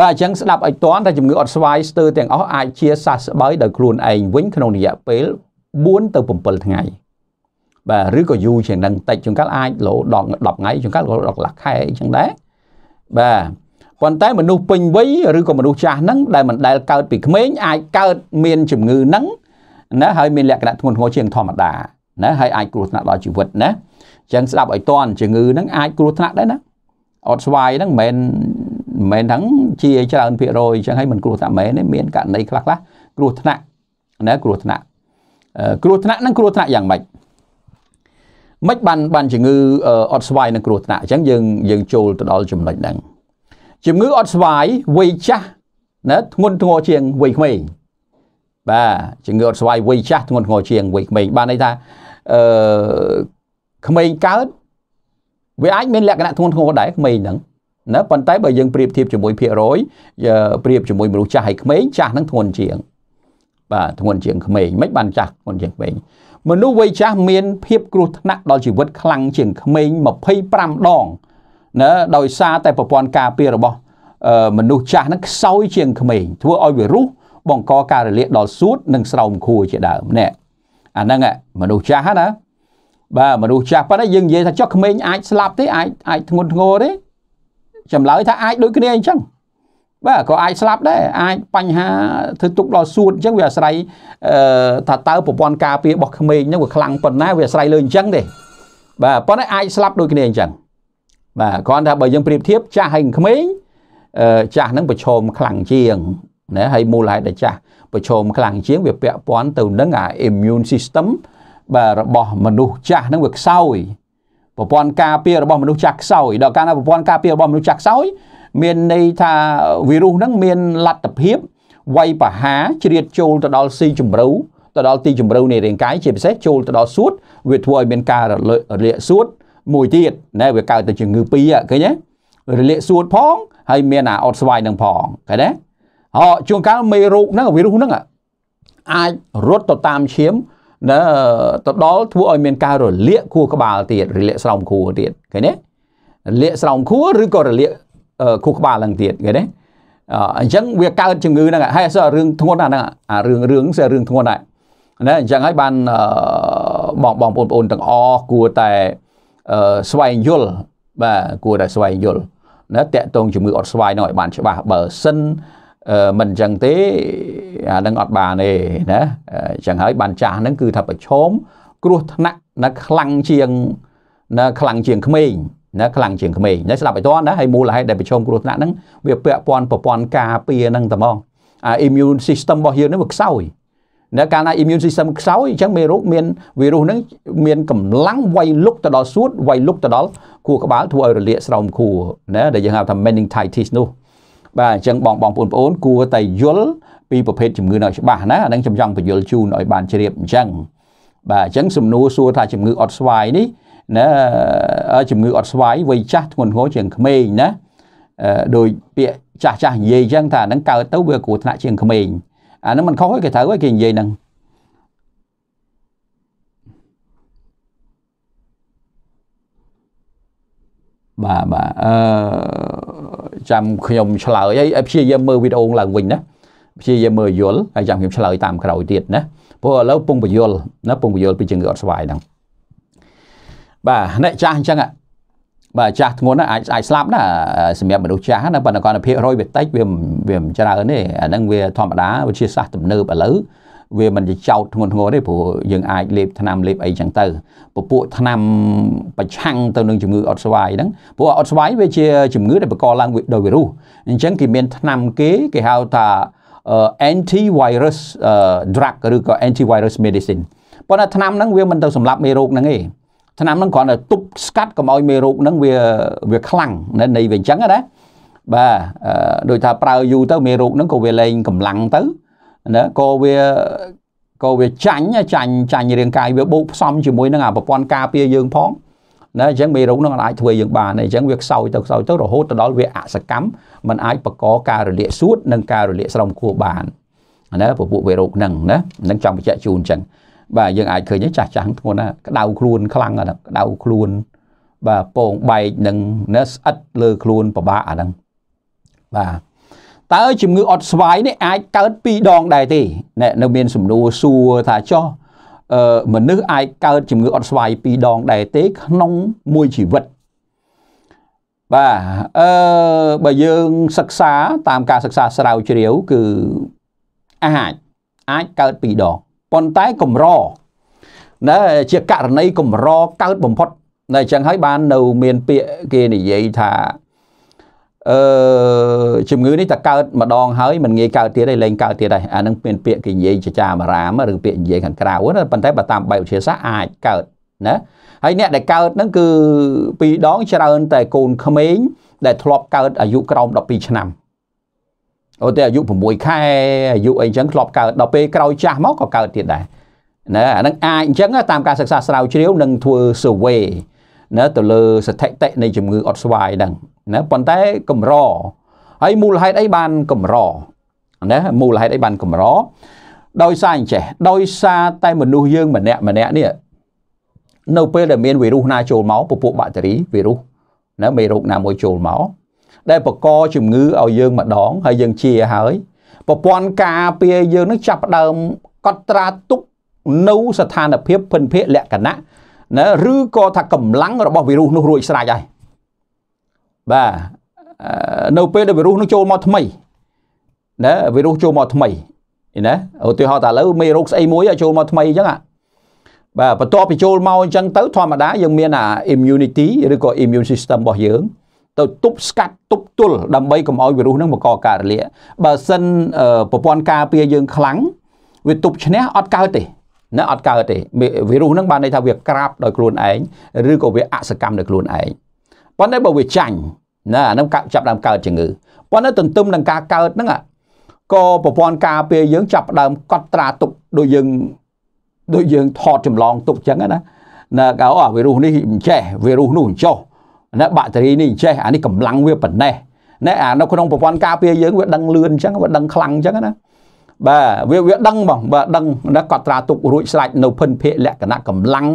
បាទអញ្ចឹងស្ដាប់ឲ្យតន់តែជំងឺអត់ស្វាយស្ទើរទាំងអស់អាចជាសះស្បើយដោយខ្លួនឯងវិញក្នុងរយៈពេល4ទៅ7ថ្ងៃ បាទឬក៏យូរជាងនឹងតិចជួនកាលអាចលោដល់10ថ្ងៃជួនកាលក៏ដល់ខែអញ្ចឹងដែរបាទប៉ុន្តែមនុស្សពេញវ័យឬក៏មនុស្សចាស់ហ្នឹងដែលមិនដែលកើតពីក្មេងអាចកើតមាន ជំងឺហ្នឹងណាហើយមានលក្ខណៈធ្ងន់ធ្ងរជាងធម្មតាណាហើយអាចគ្រោះថ្នាក់ដល់ជីវិតណាអញ្ចឹងស្ដាប់ឲ្យតន់ជំងឺហ្នឹងអាចគ្រោះថ្នាក់ដែរណាអត់ស្វាយហ្នឹងមិនមែនមិនហ្នឹងជាច្រើនភាគរយអញ្ចឹងហើយមិនគ្រោះថ្នាក់មែនទេមានករណីខ្លះខ្លះគ្រោះថ្នាក់ណាគ្រោះថ្នាក់គ្រោះថ្នាក់ហ្នឹងគ្រោះថ្នាក់យ៉ាងម៉េចមិនបានបានជំងឺអត់ស្វាយនឹងគ្រោះថ្នាក់អញ្ចឹងយើងយើងចូលទៅដល់ចំណុចហ្នឹងជំងឺអត់ស្វាយវ័យចាស់ណាធ្ងន់ធ្ងរជាងវ័យក្មេងបាទជំងឺអត់ស្វាយវ័យចាស់ធ្ងន់ធ្ងរជាងវ័យក្មេងបានន័យថាអឺក្មេងកើតវាអាចមានលក្ខណៈធ្ងន់ធ្ងរដែរក្មេងហ្នឹងណាប៉ុន្តែបើយើងប្រៀបធៀបជាមួយភាគរយប្រៀបជាមួយមនុស្សចាស់ហើយក្មេងចាស់ហ្នឹងធ្ងន់ជាងបាទធ្ងន់ជាងក្មេងមិនបានចាស់ធ្ងន់ជាងក្មេងមនុស្សវ័យចាស់មានភាពគ្រោះថ្នាក់ដល់ជីវិតខ្លាំងជាងក្មេង25ដងណាដោយសារតែប្រព័ន្ធការពាររបស់ មនុស្សចាស់ហ្នឹងខ្សោយជាងក្មេងធ្វើឲ្យវីរុសបង្កការរលាកដល់សួតនិងស្រោមខួរជាដើមណែអាហ្នឹងមនុស្សចាស់ណាបាទមនុស្សចាស់ប៉ុន្តែយើងនិយាយថាចុះក្មេងអាចស្លាប់ទេអាចអាចធ្ងន់ធ្ងរទេចម្លើយថាអាចដូចគ្នាអញ្ចឹងបាទក៏អាចស្លាប់ដែរអាចបញ្ហាធ្វើទុកដល់សួតអញ្ចឹងវាអាស្រ័យអឺថាតើប្រព័ន្ធការពាររបស់ក្មេងហ្នឹងវាខ្លាំងប៉ុណ្ណាវាអាស្រ័យលើអញ្ចឹងទេបាទប៉ុន្តែអាចស្លាប់ដូចគ្នាអញ្ចឹងបាទគ្រាន់ថាបើយើងប្រៀបធៀបចាស់ហើយក្មេងចាស់ហ្នឹងប្រឈមខ្លាំងជាងណាហើយមូលហេតុដែលចាស់ប្រឈមខ្លាំងជាង វាពាក់ព័ន្ធទៅនឹងអា immune system បាទរបស់មនុស្សចាស់ហ្នឹងវាខ្សោយប្រព័ន្ធការពាររបស់មនុស្សចាស់ខ្សោយដល់កាលណាប្រព័ន្ធការពាររបស់មនុស្សចាស់ខ្សោយមានន័យថាវីរុសហ្នឹងមានលັດតិភាពវាយប្រហារជ្រៀតចូលទៅដល់ស៊ីជម្រៅទៅដល់ទីជម្រៅនៃរាងកាយជាពិសេសចូលទៅដល់សួតវាធ្វើឲ្យមានការរលាកសួតមួយទៀតណែវាកើតទៅជាងឺពីរឃើញទេរលាកសួតផងហើយមានអាអត់ស្វាយនឹងផងឃើញទេហោជួនកាលមេរោគហ្នឹងវីរុសហ្នឹងអាចរត់ទៅតាមឈាមណែទៅដល់ធ្វើឲ្យមានការរលាកខួរក្បាលទៀតរលាកស្រោមខួរទៀតឃើញទេរលាកស្រោមខួរឬក៏រលាកខួរក្បាលហ្នឹងទៀតឃើញទេអញ្ចឹងវាកើតជំងឺហ្នឹងហើយសោះរឿងធ្ងន់អាហ្នឹងអារឿងរឿងសោះរឿងធ្ងន់ដែរណាអញ្ចឹងហើយបានបងបងប្អូនទាំងអស់គួរតែស្វែងយល់បាទគួរតែស្វែងយល់ណាតកតងជំងឺអត់ស្វ័យនឹងឲ្យបានច្បាស់បើសិនមិនអញ្ចឹងទេអានឹងអត់បានទេណាអញ្ចឹងហើយបានចាស់ហ្នឹងគឺថាប្រឈមគ្រោះថ្នាក់ណាខ្លាំងជាងណាខ្លាំងជាង ក្មេងណាខ្លាំងជាងក្មេងណាស្ដាប់ឲ្យតណាហើយមូលហេតុដែលប្រឈមគ្រោះថ្នាក់ហ្នឹងវាពាក់ព័ន្ធប្រព័ន្ធការពារហ្នឹងតែហ្មងអា immune system របស់យើងហ្នឹងវាខ្សោយនៅកាលណា immune system ខ្សោយអញ្ចឹងមេរោគមានវីរុសហ្នឹងមានកម្លាំងវាយលុកទៅដល់សួតវាយលុកទៅដល់ខួរក្បាលធ្វើឲ្យរលាកស្រោមខួរណាដែលយើងហៅថា meningitis នោះ បាទអញ្ចឹងបងបងប្អូនគួរតែយល់ពីប្រភេទជំងឺនៅច្បាស់ណាអានឹងខ្ញុំចង់បញ្យល់ជូនឲ្យបានជ្រាបអញ្ចឹងបាទអញ្ចឹងសំណួរសួរថាជំងឺអត់ស្វាយនេះណាជំងឺអត់ស្វាយវ័យចាស់ធ្ងន់ធ្ងរជាងក្មេងណាដោយពាក្យចាស់ចាស់និយាយអញ្ចឹងថាហ្នឹងកើតទៅវាគ្រោះថ្នាក់ជាងក្មេងអានឹងមិនខុសទេគេត្រូវហើយគេនិយាយហ្នឹងបាទបាទអឺចាំខ្ញុំឆ្លើយហើយព្យាយាមមើលវីដេអូឡើងវិញណាព្យាយាមមើលយល់ហើយចាំខ្ញុំឆ្លើយតាមក្រោយទៀតណាព្រោះឥឡូវពងបយលណាពងបយលពីជំងឺអត់ស្វាយហ្នឹងបាទអ្នកចាស់អញ្ចឹងបាទចាស់ធ្ងន់ណាអាចអាចស្លាប់ណាសម្រាប់មនុស្សចាស់ណាប៉ុន្តែគាត់ភាពរយវាតិចវាវាមិនច្រើនទេអាហ្នឹងវាធម្មតាវិជាសាស្ត្រទំនើបឥឡូវវាមិនជាចោតធ្ងន់ធ្ងរទេព្រោះយើងអាចលេបថ្នាំលេបអីចឹងទៅ ពពួកថ្នាំប្រឆាំងទៅនឹងជំងឺអត់ស្វាយហ្នឹង ព្រោះអត់ស្វាយវាជាជំងឺដែលបង្កឡើងដោយវីរុសអញ្ចឹងគេមានថ្នាំគេគេហៅថា antivirus drug ឬក៏ antivirus medicine ប៉ុន្តែថ្នាំហ្នឹងវាមិនទៅសម្លាប់មេរោគហ្នឹងទេថ្នាំហ្នឹងគ្រាន់តែទប់ស្កាត់កុំឲ្យមេរោគហ្នឹងវាវាខ្លាំងនៃវាអញ្ចឹងណាបាទដូចថាប្រើយូរទៅមេរោគហ្នឹងក៏វាលែងកម្លាំងទៅណាក៏វាក៏វាចាញ់ចាញ់ចាញ់រាងកាយវាបូកផ្សំជាមួយនឹងអាប្រព័ន្ធការពារយើងផងណាអញ្ចឹងមេរោគនឹងអាចធ្វើយើងបានអញ្ចឹងវាខ្សោយទៅខ្សោយទៅរហូតទៅដល់វាអសកម្មมันអាចបង្កការរលាកសួត និងការរលាកស្រោមខួរបានណាពពួកវេរោគនឹងណានឹងចង់បញ្ជាក់ជូនអញ្ចឹងបាទយើងអាចឃើញចាស់ចាស់ធ្ងន់ណាក្តៅខ្លួន ខ្លាំងអាហ្នឹងក្តៅខ្លួនបាទពងបែកនឹងណាស្អិតលើខ្លួនពិបាកអាហ្នឹងបាទតើជំងឺអត់ស្វាយនេះអាចកើតពីរដងដែរទេអ្នកនៅមានសំណួរសួរថាចោះអឺមនុស្សអាចកើតជំងឺអត់ស្វាយពីរដងដែរទេ ក្នុងមួយជីវិតបាទអឺបើយើងសិក្សាតាមការសិក្សាស្រាវជ្រាវគឺអាចអាចកើតពីរដងប៉ុន្តែកម្រណាជាករណីកម្រកើតបំផុតតែអញ្ចឹងហើយបាននៅមានពាក្យគេនិយាយថាអឺជំងឺនេះតើកើត ម្ដងហើយមិនងាយកើតទៀតទេលែងកើតទៀតហើយអានឹងមានពាក្យគេនិយាយចចាមរាមឬពាក្យនិយាយខាងក្រៅណាប៉ុន្តែបើតាមបែបវិទ្យាសាស្ត្រអាចកើតណាហើយអ្នកដែលកើតហ្នឹងគឺពីរដងច្រើន តែកូនក្មេងដែលធ្លាប់កើតអាយុក្រោម12ឆ្នាំអូតែអាយុ6ខែអាយុអីចឹងធ្លាប់កើតដល់ពេលក្រោយចាស់មកក៏កើតទៀតដែរណាអានឹងអាចអញ្ចឹងតាមការសិក្សាស្រាវជ្រាវនឹងធ្វើ survey ណាទៅលើស្ថិតិនៃជំងឺអត់ស្វាយហ្នឹងណាប៉ុន្តែកម្រហើយមូលហេតុអីបានកម្រណាមូលហេតុអីបានកម្រដោយសារអញ្ចេះដោយសារតែមនុស្សយើងម្នាក់ម្នាក់នេះនៅពេលដែលមានវីរុសណាចូលមកពពួកបាក់តេរីវីរុសណាមេរោគណាមួយចូលមកដែលបង្កជំងឺឲ្យយើងម្ដងហើយយើងជាហើយប្រព័ន្ធការពារយើងនឹងចាប់ដើមកត់ត្រាទុកនៅស្ថានភាពភិនភាគលក្ខណៈណាឬក៏ថាកម្លាំងរបស់វីរុសនោះរួចស្រេចហើយបាទនៅពេលដែលវីរុសនោះចូលមកថ្មីណាវីរុសចូលមកថ្មីណាឧទាហរណ៍ថាឥឡូវមេរោគស្អីមួយចូលមកថ្មីអញ្ចឹងបាទបន្ទាប់ពីចូលមកអញ្ចឹងទៅធម្មតាយើងមានអា immunity ឬក៏ immune system របស់យើងទៅទប់ស្កាត់ទប់ទល់ដើម្បីកុំឲ្យវីរុសនឹងបង្កការរលាកបើសិនប្រព័ន្ធការពារយើងខ្លាំងវាទប់ឈ្នះអត់កើតទេណាអត់កើតទេវីរុសនឹងបានន័យថាវាក្រាបដោយខ្លួនឯងឬក៏វាអសកម្មដោយខ្លួនឯងប៉ុន្តែបើវាចាញ់ណាអានឹងចាប់ដើមកើតជំងឺប៉ុន្តែទន្ទឹមនឹងការកើតហ្នឹងក៏ប្រព័ន្ធការពារយើងចាប់ដើមកត់ត្រាទុកដោយយើងដោយយើងថតចម្លងទុកចឹងណាណាកោអាវីរុសនេះមិនចេះវីរុសនោះមិនចោះណាបាក់តេរីនេះចេះអានេះកម្លាំងវាប៉ុណ្ណេះណាអានៅក្នុងប្រព័ន្ធការពារយើងវាដឹងលឿនអញ្ចឹងវាដឹងខ្លាំងអញ្ចឹងណាបាទវាវាដឹងបងបាទដឹងណាកត់ត្រាទុករួចស្រេចនៅភិនភាគលក្ខណៈកម្លាំង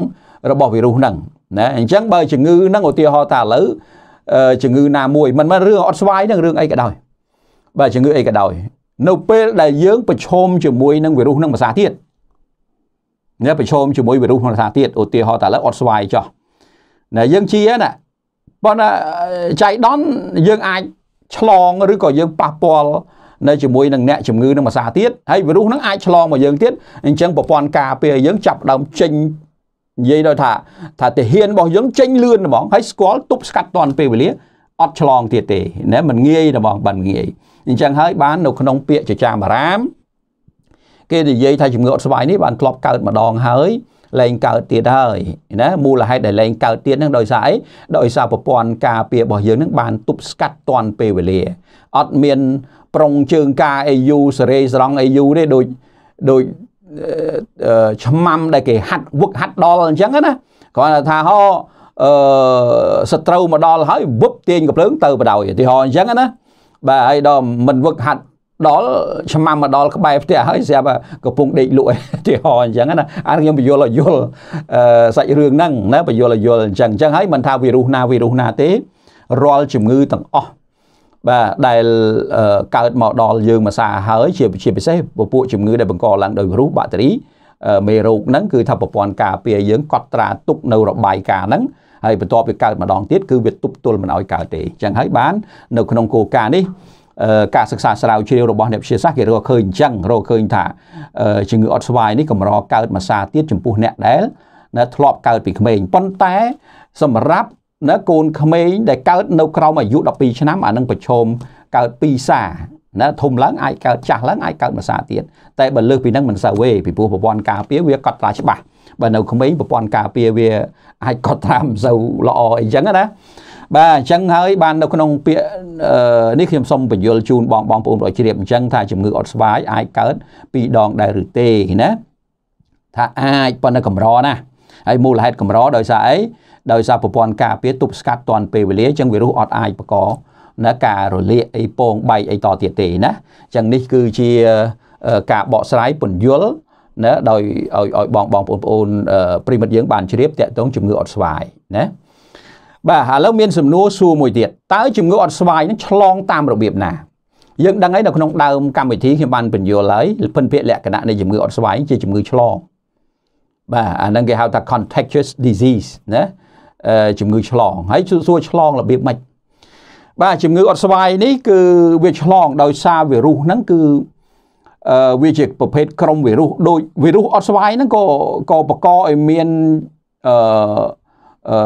របស់វីរុសហ្នឹងណាអញ្ចឹងបើជំងឺហ្នឹងឧទាហរណ៍ថាឥឡូវជំងឺណាមួយមិនមែនរឿងអត់ស្វាយហ្នឹងរឿងអីក៏ដោយបាទជំងឺអីក៏ដោយនៅពេលដែលយើងប្រឈមជាមួយនឹងវីរុសហ្នឹងភាសាទៀតណាប្រឈមជាមួយវីរុសហ្នឹងភាសាទៀតឧទាហរណ៍ថាឥឡូវអត់ស្វាយចោះណាយើងជាណាប៉ុន្តែចៃដន្យយើងអាចឆ្លងឬក៏យើងប៉ះពាល់នៅជាមួយនឹងអ្នកជំងឺនឹងភាសាទៀតហើយវីរុសនឹងអាចឆ្លងមកយើងទៀតអញ្ចឹងប្រព័ន្ធការពារយើងចាប់ដើមចេញនិយាយដោយថាថាទាហានរបស់យើងចេញលឿនហ្មងហើយស្គាល់ទប់ស្កាត់តាន់ពេលវេលាអត់ឆ្លងទៀតទេណាมันងាយហ្មងបានងាយអញ្ចឹងហើយបាននៅ ក្នុងពាក្យចចាមអារាម គេនិយាយថាជំងឺអត់ស្វាយនេះបានធ្លាប់កើតម្ដងហើយលែងកើតទៀតហើយណាមូលហេតុដែលលែងកើតទៀតហ្នឹងដោយសារអីដោយសារប្រព័ន្ធការពាររបស់យើងហ្នឹងបានទប់ស្កាត់តាន់ពេលវេលាអត់មានប្រុងជើងការ AU សេរីស្រង់ AU ទេដូចដូចឆ្មាំដែលគេហាត់វឹកហាត់ដល់អញ្ចឹងណាគ្រាន់តែថាហោអឺសត្រូវមកដល់ហើយវឹកទាញកំភ្លើងទៅបដ ாய் ឧទាហរណ៍អញ្ចឹងណាបាទហើយដល់មិនវឹកហាត់ដល់ឆ្នាំមកដល់ក្បែរផ្ទះហើយស្រាប់កំពុងដេកលក់ទីហោអញ្ចឹងណាអាខ្ញុំបញ្យល់ឲ្យយល់សាច់រឿងហ្នឹងណាបញ្យល់ឲ្យយល់អញ្ចឹងអញ្ចឹងហើយមិនថាវីរុសណាវីរុសណាទេរាល់ជំងឺទាំងអស់បាទដែលកើតមកដល់យើងមួយសារហើយជាជាពិសេសពពួកជំងឺដែលបង្កឡើងដោយវីរុសបាក់តេរីមេរោគហ្នឹងគឺថាប្រព័ន្ធការពារយើងកត់ត្រាទុកនៅរបាយការណ៍ហ្នឹងហើយបន្ទាប់ពីកើតម្ដងទៀតគឺវាទប់ទល់មិនឲ្យកើតទេអញ្ចឹងហើយបាននៅក្នុងគោលការណ៍នេះការសិក្សាស្រាវជ្រាវរបស់អ្នកវិទ្យាសាស្ត្រគេរកឃើញអញ្ចឹងរកឃើញថាជំងឺអត់ស្វាយនេះកម្រកើតមួយសារទៀតចំពោះអ្នកដែលណាធ្លាប់កើតពីក្មេងប៉ុន្តែសម្រាប់ណាកូនក្មេងដែលកើតនៅក្រោមអាយុ12ឆ្នាំអានឹងប្រឈមកើតពីសារណាធំឡើងអាចកើតចាស់ឡើងអាចកើតមួយសារទៀតតែបើលើសពីនឹងមិនសូវទេពីព្រោះប្រព័ន្ធការពារវាកត់ត្រាច្បាស់បើនៅក្មេងប្រព័ន្ធការពារវាអាចកត់ត្រាមិនសូវល្អអីចឹងណាបាទអញ្ចឹងហើយបាននៅក្នុងពាក្យនេះខ្ញុំសូមបញ្យល់ជូនបងបងប្អូនប្រជ្រាបអញ្ចឹងថាជំងឺអត់ស្វាយអាចកើតពីរដងដែរឬទេណាថាអាចប៉ុន្តែកម្រណាហើយមូលហេតុកម្រដោយសារអីដោយសារប្រព័ន្ធការពារទប់ស្កាត់តាន់ពេលវេលាអញ្ចឹងវីរុសអត់អាចបកណាការរលាកអីពងបែកអីតទៀតទេណាអញ្ចឹងនេះគឺជាការបកស្រាយពន្យល់ណាដោយឲ្យឲ្យបងបងប្អូនប្រិមិត្តយើងបានជ្រាបតកតងជំងឺអត់ស្វាយណាបាទឥឡូវមានសំណួរសួរមួយទៀតតើជំងឺអត់ស្វាយនឹងឆ្លងតាមរបៀបណាយើងដឹងហើយនៅក្នុងដើមកម្មវិធីខ្ញុំបានបញ្យល់ហើយពិនភាគលក្ខណៈនៃជំងឺអត់ស្វាយជាជំងឺឆ្លងបាទអាហ្នឹងគេហៅថា contagious disease ណាជំងឺឆ្លងហើយសួរឆ្លងរបៀបម៉េចបាទជំងឺអត់ស្វាយនេះគឺវាឆ្លងដោយសារវីរុសហ្នឹងគឺវាជាប្រភេទក្រុមវីរុសដូចវីរុសអត់ស្វាយហ្នឹងក៏ក៏បង្កឲ្យមានអឺអឺ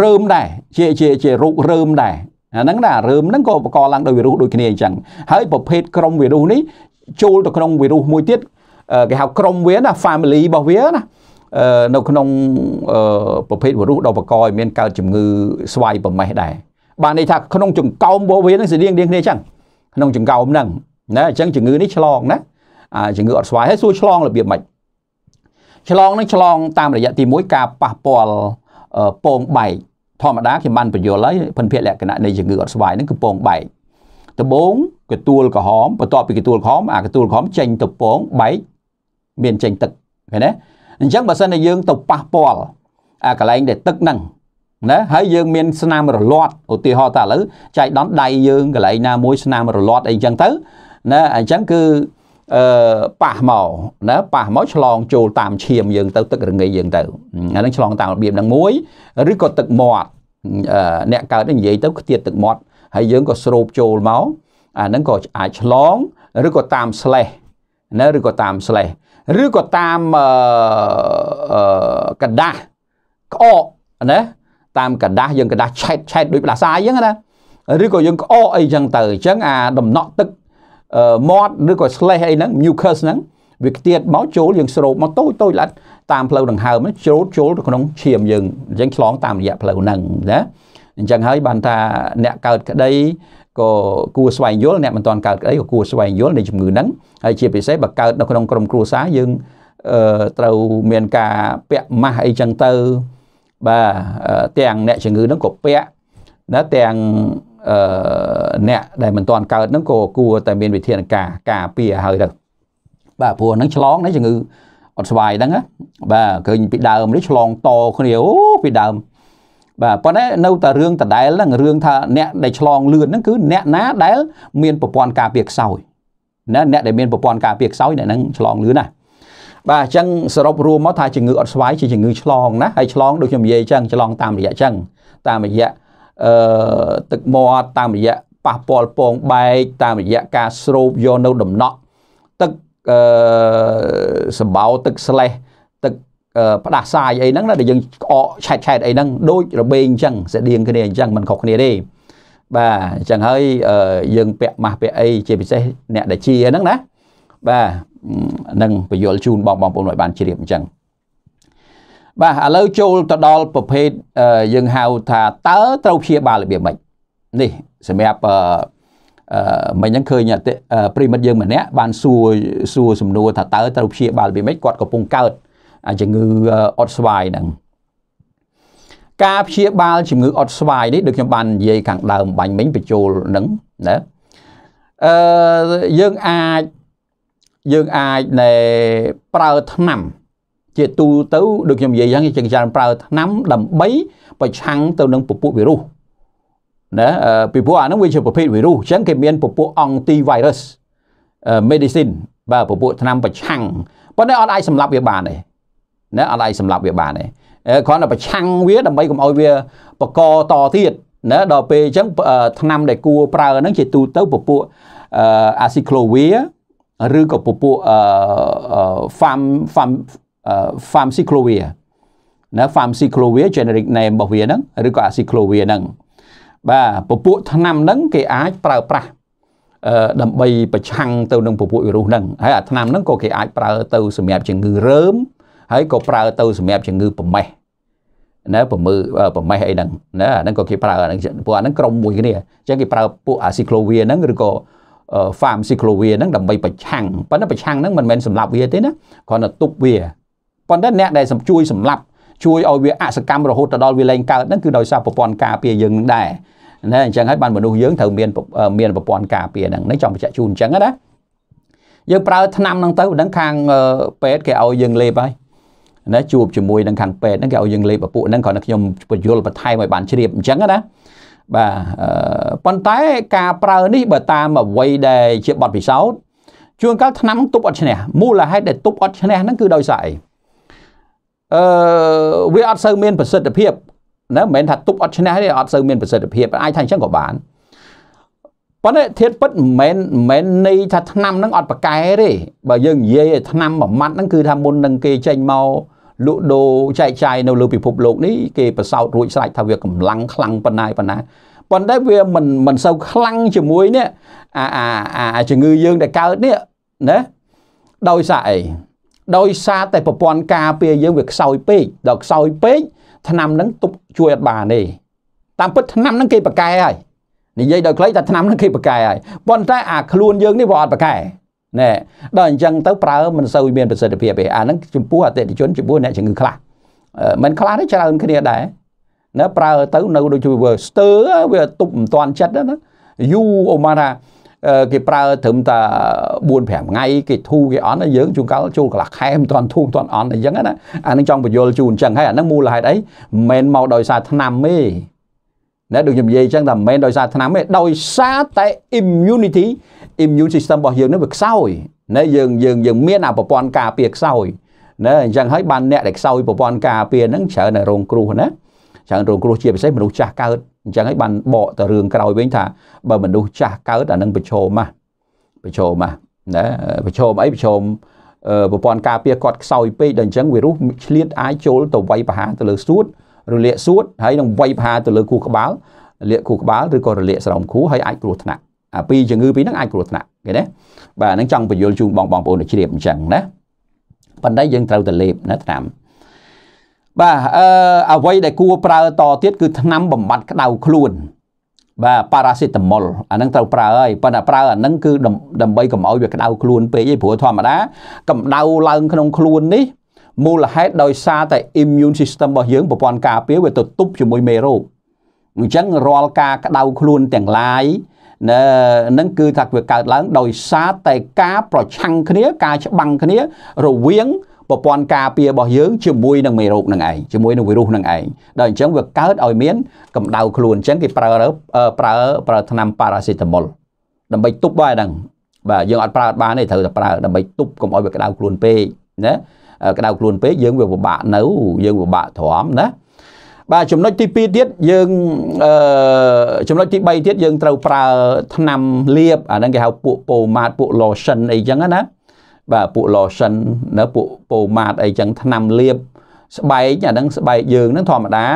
រើមដែរជាជាជារោគរើមដែរអាហ្នឹងណារើមហ្នឹងក៏បង្កឡើងដោយវីរុសដូចគ្នាអញ្ចឹងហើយប្រភេទក្រុមវីរុសនេះចូលទៅក្នុងវីរុសមួយទៀតគេហៅក្រុមវាណា family របស់វាណានៅក្នុងប្រភេទវីរុសដ៏បង្កឲ្យមានកើតជំងឺស្វាយប្រមេះដែរបានន័យថាក្នុងចង្កោមរបស់វានឹងស្តៀងគ្នាអញ្ចឹងក្នុងចង្កោមហ្នឹងណាអញ្ចឹងជំងឺនេះឆ្លងណាអាជំងឺអត់ស្វាយហើយសួរឆ្លងរបៀបម៉េចឆ្លងនឹងឆ្លងតាមរយៈទី1ការប៉ះពាល់ពងបែកធម្មតាខ្ញុំបានបញ្យល់ហើយភិនភាគលក្ខណៈនៃជំងឺអត់ស្វាយហ្នឹងគឺពងបែកដំបូងកទួលក្រហមបន្ទាប់ពីកទួលក្រហមអាកទួលក្រហមចេញទៅពងបែកមានចេញទឹកឃើញទេអញ្ចឹងបើសិនតែយើងទៅប៉ះពាល់អាកន្លែងដែលទឹកហ្នឹងណាហើយយើងមានស្នាមរលាត់ឧទាហរណ៍តើឥឡូវចៃដន្យដៃយើងកន្លែងណាមួយស្នាមរលាត់អីចឹងទៅណាអញ្ចឹងគឺអឺប៉ះមកណាប៉ះមកឆ្លងចូលតាមឈាមយើងទៅទឹក រងាយើងទៅអានឹងឆ្លងតាមរបៀបហ្នឹងមួយឬក៏ទឹកមាត់អ្នកកើតនិយាយទៅខ្ទាតទឹកមាត់ហើយយើងក៏ស្រូបចូលមកអានឹងក៏អាចឆ្លងឬក៏តាមស្លេះណាឬក៏តាមស្លេះឬក៏តាមអឺกระដាស់ក្អកណាតាមកระដាស់យើងกระដាស់ឆែតឆែតដូចផ្លាសាយអញ្ចឹងណាឬក៏យើងក្អកអីចឹងទៅអញ្ចឹងអា ដំណក់ទឹកមាត់ឬក៏ slash អីហ្នឹង mucus ហ្នឹងវាខ្ទាតមកចូលយើងស្រូបមកតូចតូចល្អិតតាមផ្លូវដង្ហើមចូលចូលទៅក្នុងឈាមយើងអញ្ចឹងឆ្លងតាមរយៈផ្លូវហ្នឹងណាអញ្ចឹងហើយបានថាអ្នកកើតក្តីក៏គួរស្វែងយល់អ្នកមិនទាន់កើតក្តីក៏គួរស្វែងយល់នៃជំងឺហ្នឹងហើយជាពិសេសបើកើតនៅក្នុងក្រុមគ្រួសារយើងអឺត្រូវមានការពាក់ម៉ាស់អីចឹងទៅបាទទាំងអ្នកជំងឺហ្នឹងក៏ពាក់ណាទាំងអ្នកដែលមិនទាន់កើតហ្នឹងក៏គួរតែមានវិធានការការពារឲ្យទៅបាទព្រោះហ្នឹងឆ្លងនេះជំងឺអត់ស្វាយហ្នឹង បាទឃើញពីដើមនេះឆ្លងតគ្នាអូពីដើមបាទប៉ុន្តែនៅតែរឿងដដែលហ្នឹងរឿងថាអ្នកដែលឆ្លងលឿនហ្នឹងគឺអ្នកណាដែលមានប្រព័ន្ធការពារខ្សោយណាអ្នកដែលមានប្រព័ន្ធការពារខ្សោយអ្នកហ្នឹងឆ្លងលឿនណាបាទអញ្ចឹងសរុបរួមមកថាជំងឺអត់ស្វាយជាជំងឺឆ្លងណាហើយឆ្លងដូចខ្ញុំនិយាយអញ្ចឹងឆ្លងតាមរយៈអញ្ចឹងតាមរយៈអឺទឹកមាត់តាមរយៈប៉ះពាល់ពងបែកតាមរយៈការស្រូបយកនៅដំណក់ទឹកអឺសម្បោទឹកស្លេះទឹកផ្ដាសាយអីហ្នឹងណាដែលយើងក្អកឆែកឆែកអីហ្នឹងដូចរបេងអញ្ចឹងស្តៀងគ្នាអញ្ចឹងมันខុសគ្នាទេបាទអញ្ចឹងហើយយើង ពាក់ម៉ាស់ពាក់អីជាពិសេសអ្នកដែលជាហ្នឹងណាបាទនឹងពយល់ជូនបងបងប្អូនឲ្យបានជ្រាបអញ្ចឹងបាទឥឡូវចូលទៅដល់ប្រភេទយើងហៅថាតើត្រូវព្យាបាលរបៀបម៉េចនេះសម្រាប់អឺមិញហ្នឹងឃើញប្រិមិត្តយើងម្នាក់បាន សួរសួរសំណួរថាតើត្រូវព្យាបាលរបៀបម៉េចគាត់កំពុងកើតជំងឺអត់ស្វាយហ្នឹងការព្យាបាលជំងឺអត់ស្វាយនេះដូចខ្ញុំបាននិយាយខាងដើមបាញ់មិញបញ្ចូលហ្នឹងណាអឺយើងអាចយើងអាចនៃប្រើថ្នាំជាទូទៅដូចខ្ញុំនិយាយយ៉ាងគេច្រើនប្រើថ្នាំដើម្បីប្រឆាំងទៅនឹងពពួកវីរុសណាពីព្រោះអានឹងវាជាប្រភេទវីរុសអញ្ចឹងគេមានពពួកអង់ទីវ៉ៃរុស medicine បាទពពួកថ្នាំប្រឆាំងប៉ុន្តែអត់អាចសម្លាប់វាបានទេណាអត់អាចសម្លាប់វាបានទេគ្រាន់តែប្រឆាំងវាដើម្បីកុំឲ្យវា បកតទៀតណាដល់ពេលអញ្ចឹងថ្នាំដែលគួរប្រើហ្នឹងជាទូទៅពពួកអាស៊ីក្លូវីឬក៏ពពួក farm farm Famciclovir ណា Famciclovir generic name របស់វាហ្នឹងឬក៏ Aciclovir ហ្នឹងបាទពពួកថ្នាំហ្នឹងគេអាចប្រើប្រាស់ដើម្បីប្រឆាំងទៅនឹងពពួកវីរុសហ្នឹងហើយអាថ្នាំហ្នឹងក៏គេអាចប្រើទៅសម្រាប់ជំងឺរើមហើយក៏ប្រើទៅសម្រាប់ជំងឺប្រមេះណាប្រមឺប្រមេះអីហ្នឹងណាអាហ្នឹងក៏គេប្រើអាហ្នឹងពួកអាហ្នឹងក្រុមមួយគ្នាអញ្ចឹងគេប្រើពួកអាស៊ីក្លូវីហ្នឹងឬក៏ farm cyclovir ហ្នឹងដើម្បីប្រឆាំងប៉ុន្តែប្រឆាំងហ្នឹងមិនមែនសម្រាប់វាទេណាគ្រាន់តែទប់វាប៉ុន្តែអ្នកដែលសំជួយសម្លាប់ជួយឲ្យវាអសកម្មរហូតទៅដល់វាលែងកើតហ្នឹងគឺដោយសារប្រព័ន្ធការពារយើងនឹងដែរណាអញ្ចឹងហើយបានមនុស្សយើងត្រូវមានមានប្រព័ន្ធការពារហ្នឹងនេះចង់បញ្ជាក់ជូនអញ្ចឹងណាយើងប្រើឆ្នាំហ្នឹងទៅហ្នឹងខាងពេទ្យគេឲ្យយើងលេបហើយណាជួបជាមួយនឹងខាងពេទ្យហ្នឹងគេឲ្យយើងលេបពពួកហ្នឹងគ្រាន់តែខ្ញុំបញ្យល់បន្ថែមឲ្យបានជ្រាបអញ្ចឹងណាបាទប៉ុន្តែការប្រើនេះបើតាមអ្វីដែលជាបទពិសោធន៍ជួនកាលឆ្នាំទប់អត់ឈ្នះមូលហេតុដែលទប់អត់ឈ្នះហ្នឹងគឺដោយសារអីអឺវាអត់សូវមានប្រសិទ្ធភាពណាមិនមែនថាទប់អត់ឈ្នះទេអត់សូវមានប្រសិទ្ធភាពអាចថាអញ្ចឹងក៏បានប៉ុន្តែធាតពិតមិនមែនមិនន័យថាឆ្នាំហ្នឹងអត់ប្រកែទេបើយើងនិយាយឆ្នាំមួយម៉ាត់ហ្នឹងគឺថាមុននឹងគេចេញមកលក់ដូរចែកចាយនៅលើពិភពលោកនេះគេប្រសោតរួចស្រេចថាវាកម្លាំងខ្លាំងប៉ុណ្ណាប៉ុណ្ណាប៉ុន្តែវាមិនមិនសូវខ្លាំងជាមួយនេះអាអាអាជំងឺយើងដែលកើតនេះណាដោយសារអីដោយសារតែប្រព័ន្ធការពារយើងវាខ្សោយពេកដល់ខ្សោយពេកឆ្នាំនឹងទប់ជួយអត់បានទេតាមពិតឆ្នាំនឹងគេប្រកែហើយនិយាយដោយខ្លីថាឆ្នាំនឹងគេប្រកែហើយប៉ុន្តែអាខ្លួនយើងនេះវាអត់ប្រកែណែដល់អញ្ចឹងទៅប្រើមិនសូវមានប្រសិទ្ធភាពទេអានឹងចំពោះអតិថិជនចំពោះអ្នកជំងឺខ្លះមិនខ្លះទេច្រើនគ្នាដែរណាប្រើទៅនៅដូចជាស្ទើវាទប់មិនតាន់ចិត្តណាយូអូម៉ាថាគេប្រើត្រឹមតែ4 5ថ្ងៃគេធូរគេអន់យើងជួនកាលចូលកន្លះខែមិនទាន់ធូរមិនទាន់អន់អីចឹងណាអានឹងចង់បញ្យល់ជូនអញ្ចឹងហើយអានឹងមូលហេតុអីមិនមែនមកដោយសារឆ្នាំទេណាដូចខ្ញុំនិយាយអញ្ចឹងថាមិនមែនដោយសារឆ្នាំទេដោយសារតែ immunity immune system របស់យើងនឹងវាខ្សោយណាយើងយើងយើងមានអាប្រព័ន្ធការពារខ្សោយណាអញ្ចឹងហើយបានអ្នកដែលខ្សោយប្រព័ន្ធការពារហ្នឹងច្រើនតែរងគ្រោះណាច្រើនរងគ្រោះជាពិសេសមនុស្សចាស់កើតអញ្ចឹងហើយបានបកទៅរឿងក្រោយវិញថាបើមនុស្សចាស់កើតអានឹងប្រឈមណាប្រឈមណាណាប្រឈមអីប្រឈមប្រព័ន្ធការពារគាត់ខ្សោយពេកដល់អញ្ចឹងវីរុសឆ្លៀតអាចចូលទៅវាយប្រហារទៅលើ សួតរលាកសួតហើយនឹងវាយប្រហារទៅលើខួរក្បាលលាកខួរក្បាលឬក៏រលាកស្រោមខួរហើយអាចគ្រោះថ្នាក់អាពីរជំងឺពីរហ្នឹងអាចគ្រោះថ្នាក់ឃើញទេបាទហ្នឹងចង់បញ្យល់ជូនបងបងប្អូនឲ្យជ្រាបអញ្ចឹងណាប៉ុន្តែយើងត្រូវតែលេបណាថ្នាំបាទអឺអ្វីដែលគួរប្រើតទៀតគឺថ្នាំបំបត្តិក្តៅខ្លួន បាទប៉ារ៉ាសេតាមុលអាហ្នឹងត្រូវប្រើហើយប៉ុន្តែប្រើអាហ្នឹងគឺដើម្បីកុំឲ្យវាក្តៅខ្លួន ពេកឯងព្រោះធម្មតាកម្ដៅឡើងក្នុងខ្លួននេះមូលហេតុដោយសារតែ immune system របស់យើងប្រព័ន្ធការពារវាទៅទប់ជាមួយមេរោគអញ្ចឹងរាល់ការក្តៅខ្លួនទាំងឡាយនឹងគឺថាវាកើតឡើងដោយសារតែការប្រឆាំងគ្នាការច្បាំងគ្នារវាងប្រព័ន្ធការពាររបស់យើងជាមួយនឹងមេរោគនឹងឯងជាមួយនឹងវីរុសនឹងឯងដល់អញ្ចឹងវាកើតឲ្យមានកម្ដៅខ្លួនអញ្ចឹងគេប្រើប្រើប្រើថ្នាំប៉ារ៉ាសេតាមុលដើម្បីទប់បាទហ្នឹងបាទយើងអត់ប្រើអត់បានទេត្រូវតែប្រើដើម្បីទប់កុំឲ្យវាក្ដៅខ្លួនពេកណាក្ដៅខ្លួនពេកយើងវាពិបាកនៅយើងពិបាកទ្រាំណាបាទចំណុចទី2ទៀតយើងអឺចំណុចទី3ទៀតយើងត្រូវប្រើថ្នាំលាបអាហ្នឹងគេហៅពួកប៉ូម៉ាតពួក lotion អីចឹងណាបាទពួក lotion នៅពួក pomade អីចឹងថ្នាំលាប ស្បែកអាហ្នឹងស្បែកយើងហ្នឹងធម្មតា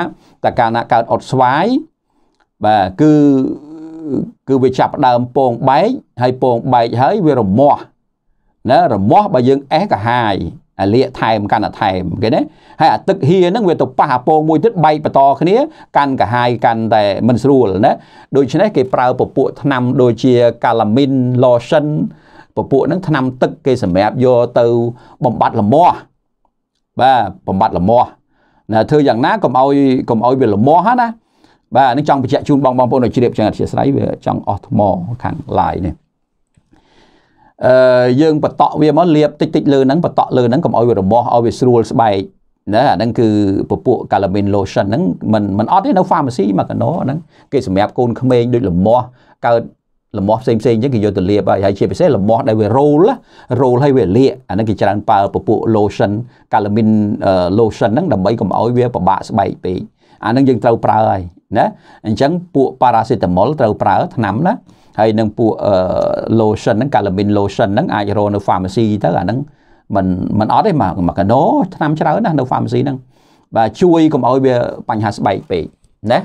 តែកាលណាកើតអត់ស្វាយបាទគឺគឺវាចាប់ដើមពងបែកហើយពងបែកហើយវារមាស់ណារមាស់បើយើងអេះកាហាយអាលៀកថែមកាន់តែថែមគេណាហើយអាទឹកហៀហ្នឹងវាទៅប៉ះអាពងមួយទៀតបែកបន្តគ្នាកាន់កាហាយកាន់តែមិនស្រួលណាដូច្នេះគេប្រើពពួកថ្នាំ ដូចជាកាឡាមីន lotion ពពួកហ្នឹងថ្នាំទឹកគេសម្រាប់យកទៅបំបត្តិលមាស់បាទបំបត្តិលមាស់ណាធ្វើយ៉ាងណាកុំឲ្យកុំឲ្យវាលមាស់ណាបាទនឹងចង់បញ្ជាក់ជូនបងបងប្អូនឲ្យជ្រាបចឹងអធិស្ឋានវាចង់អស់ថ្មខាង live នេះអឺយើងបតក់វាមកលាបតិចតិចលើហ្នឹងបតក់លើហ្នឹងកុំឲ្យវារមាស់ឲ្យវាស្រួលស្បែកណាអាហ្នឹងគឺពពួក Calamine lotion ហ្នឹងมันมันអត់ទេនៅ pharmacy មកកណោហ្នឹងគេសម្រាប់កូនក្មេងដូចលមាស់កើតលំមាស់ផ្សេងផ្សេងអញ្ចឹងគេយកទៅលាបហើយហើយជាពិសេសលំមាស់ដែលវា roll roll ហើយវាលាកអាហ្នឹងគេច្រើនប្រើពពួក lotion calamine lotion ហ្នឹងដើម្បីកុំឲ្យវាពិបាកស្បែកពេកអាហ្នឹងយើងត្រូវប្រើហើយណាអញ្ចឹងពួក paracetamol ត្រូវប្រើថ្នាំណាហើយនឹងពួក lotion ហ្នឹង calamine lotion ហ្នឹងអាចរកនៅ pharmacy ទៅអាហ្នឹងมันมันអត់ទេមកមកកណោថ្នាំច្រើនណាស់នៅ pharmacy ហ្នឹងបាទជួយកុំឲ្យវាបញ្ហាស្បែកពេកណា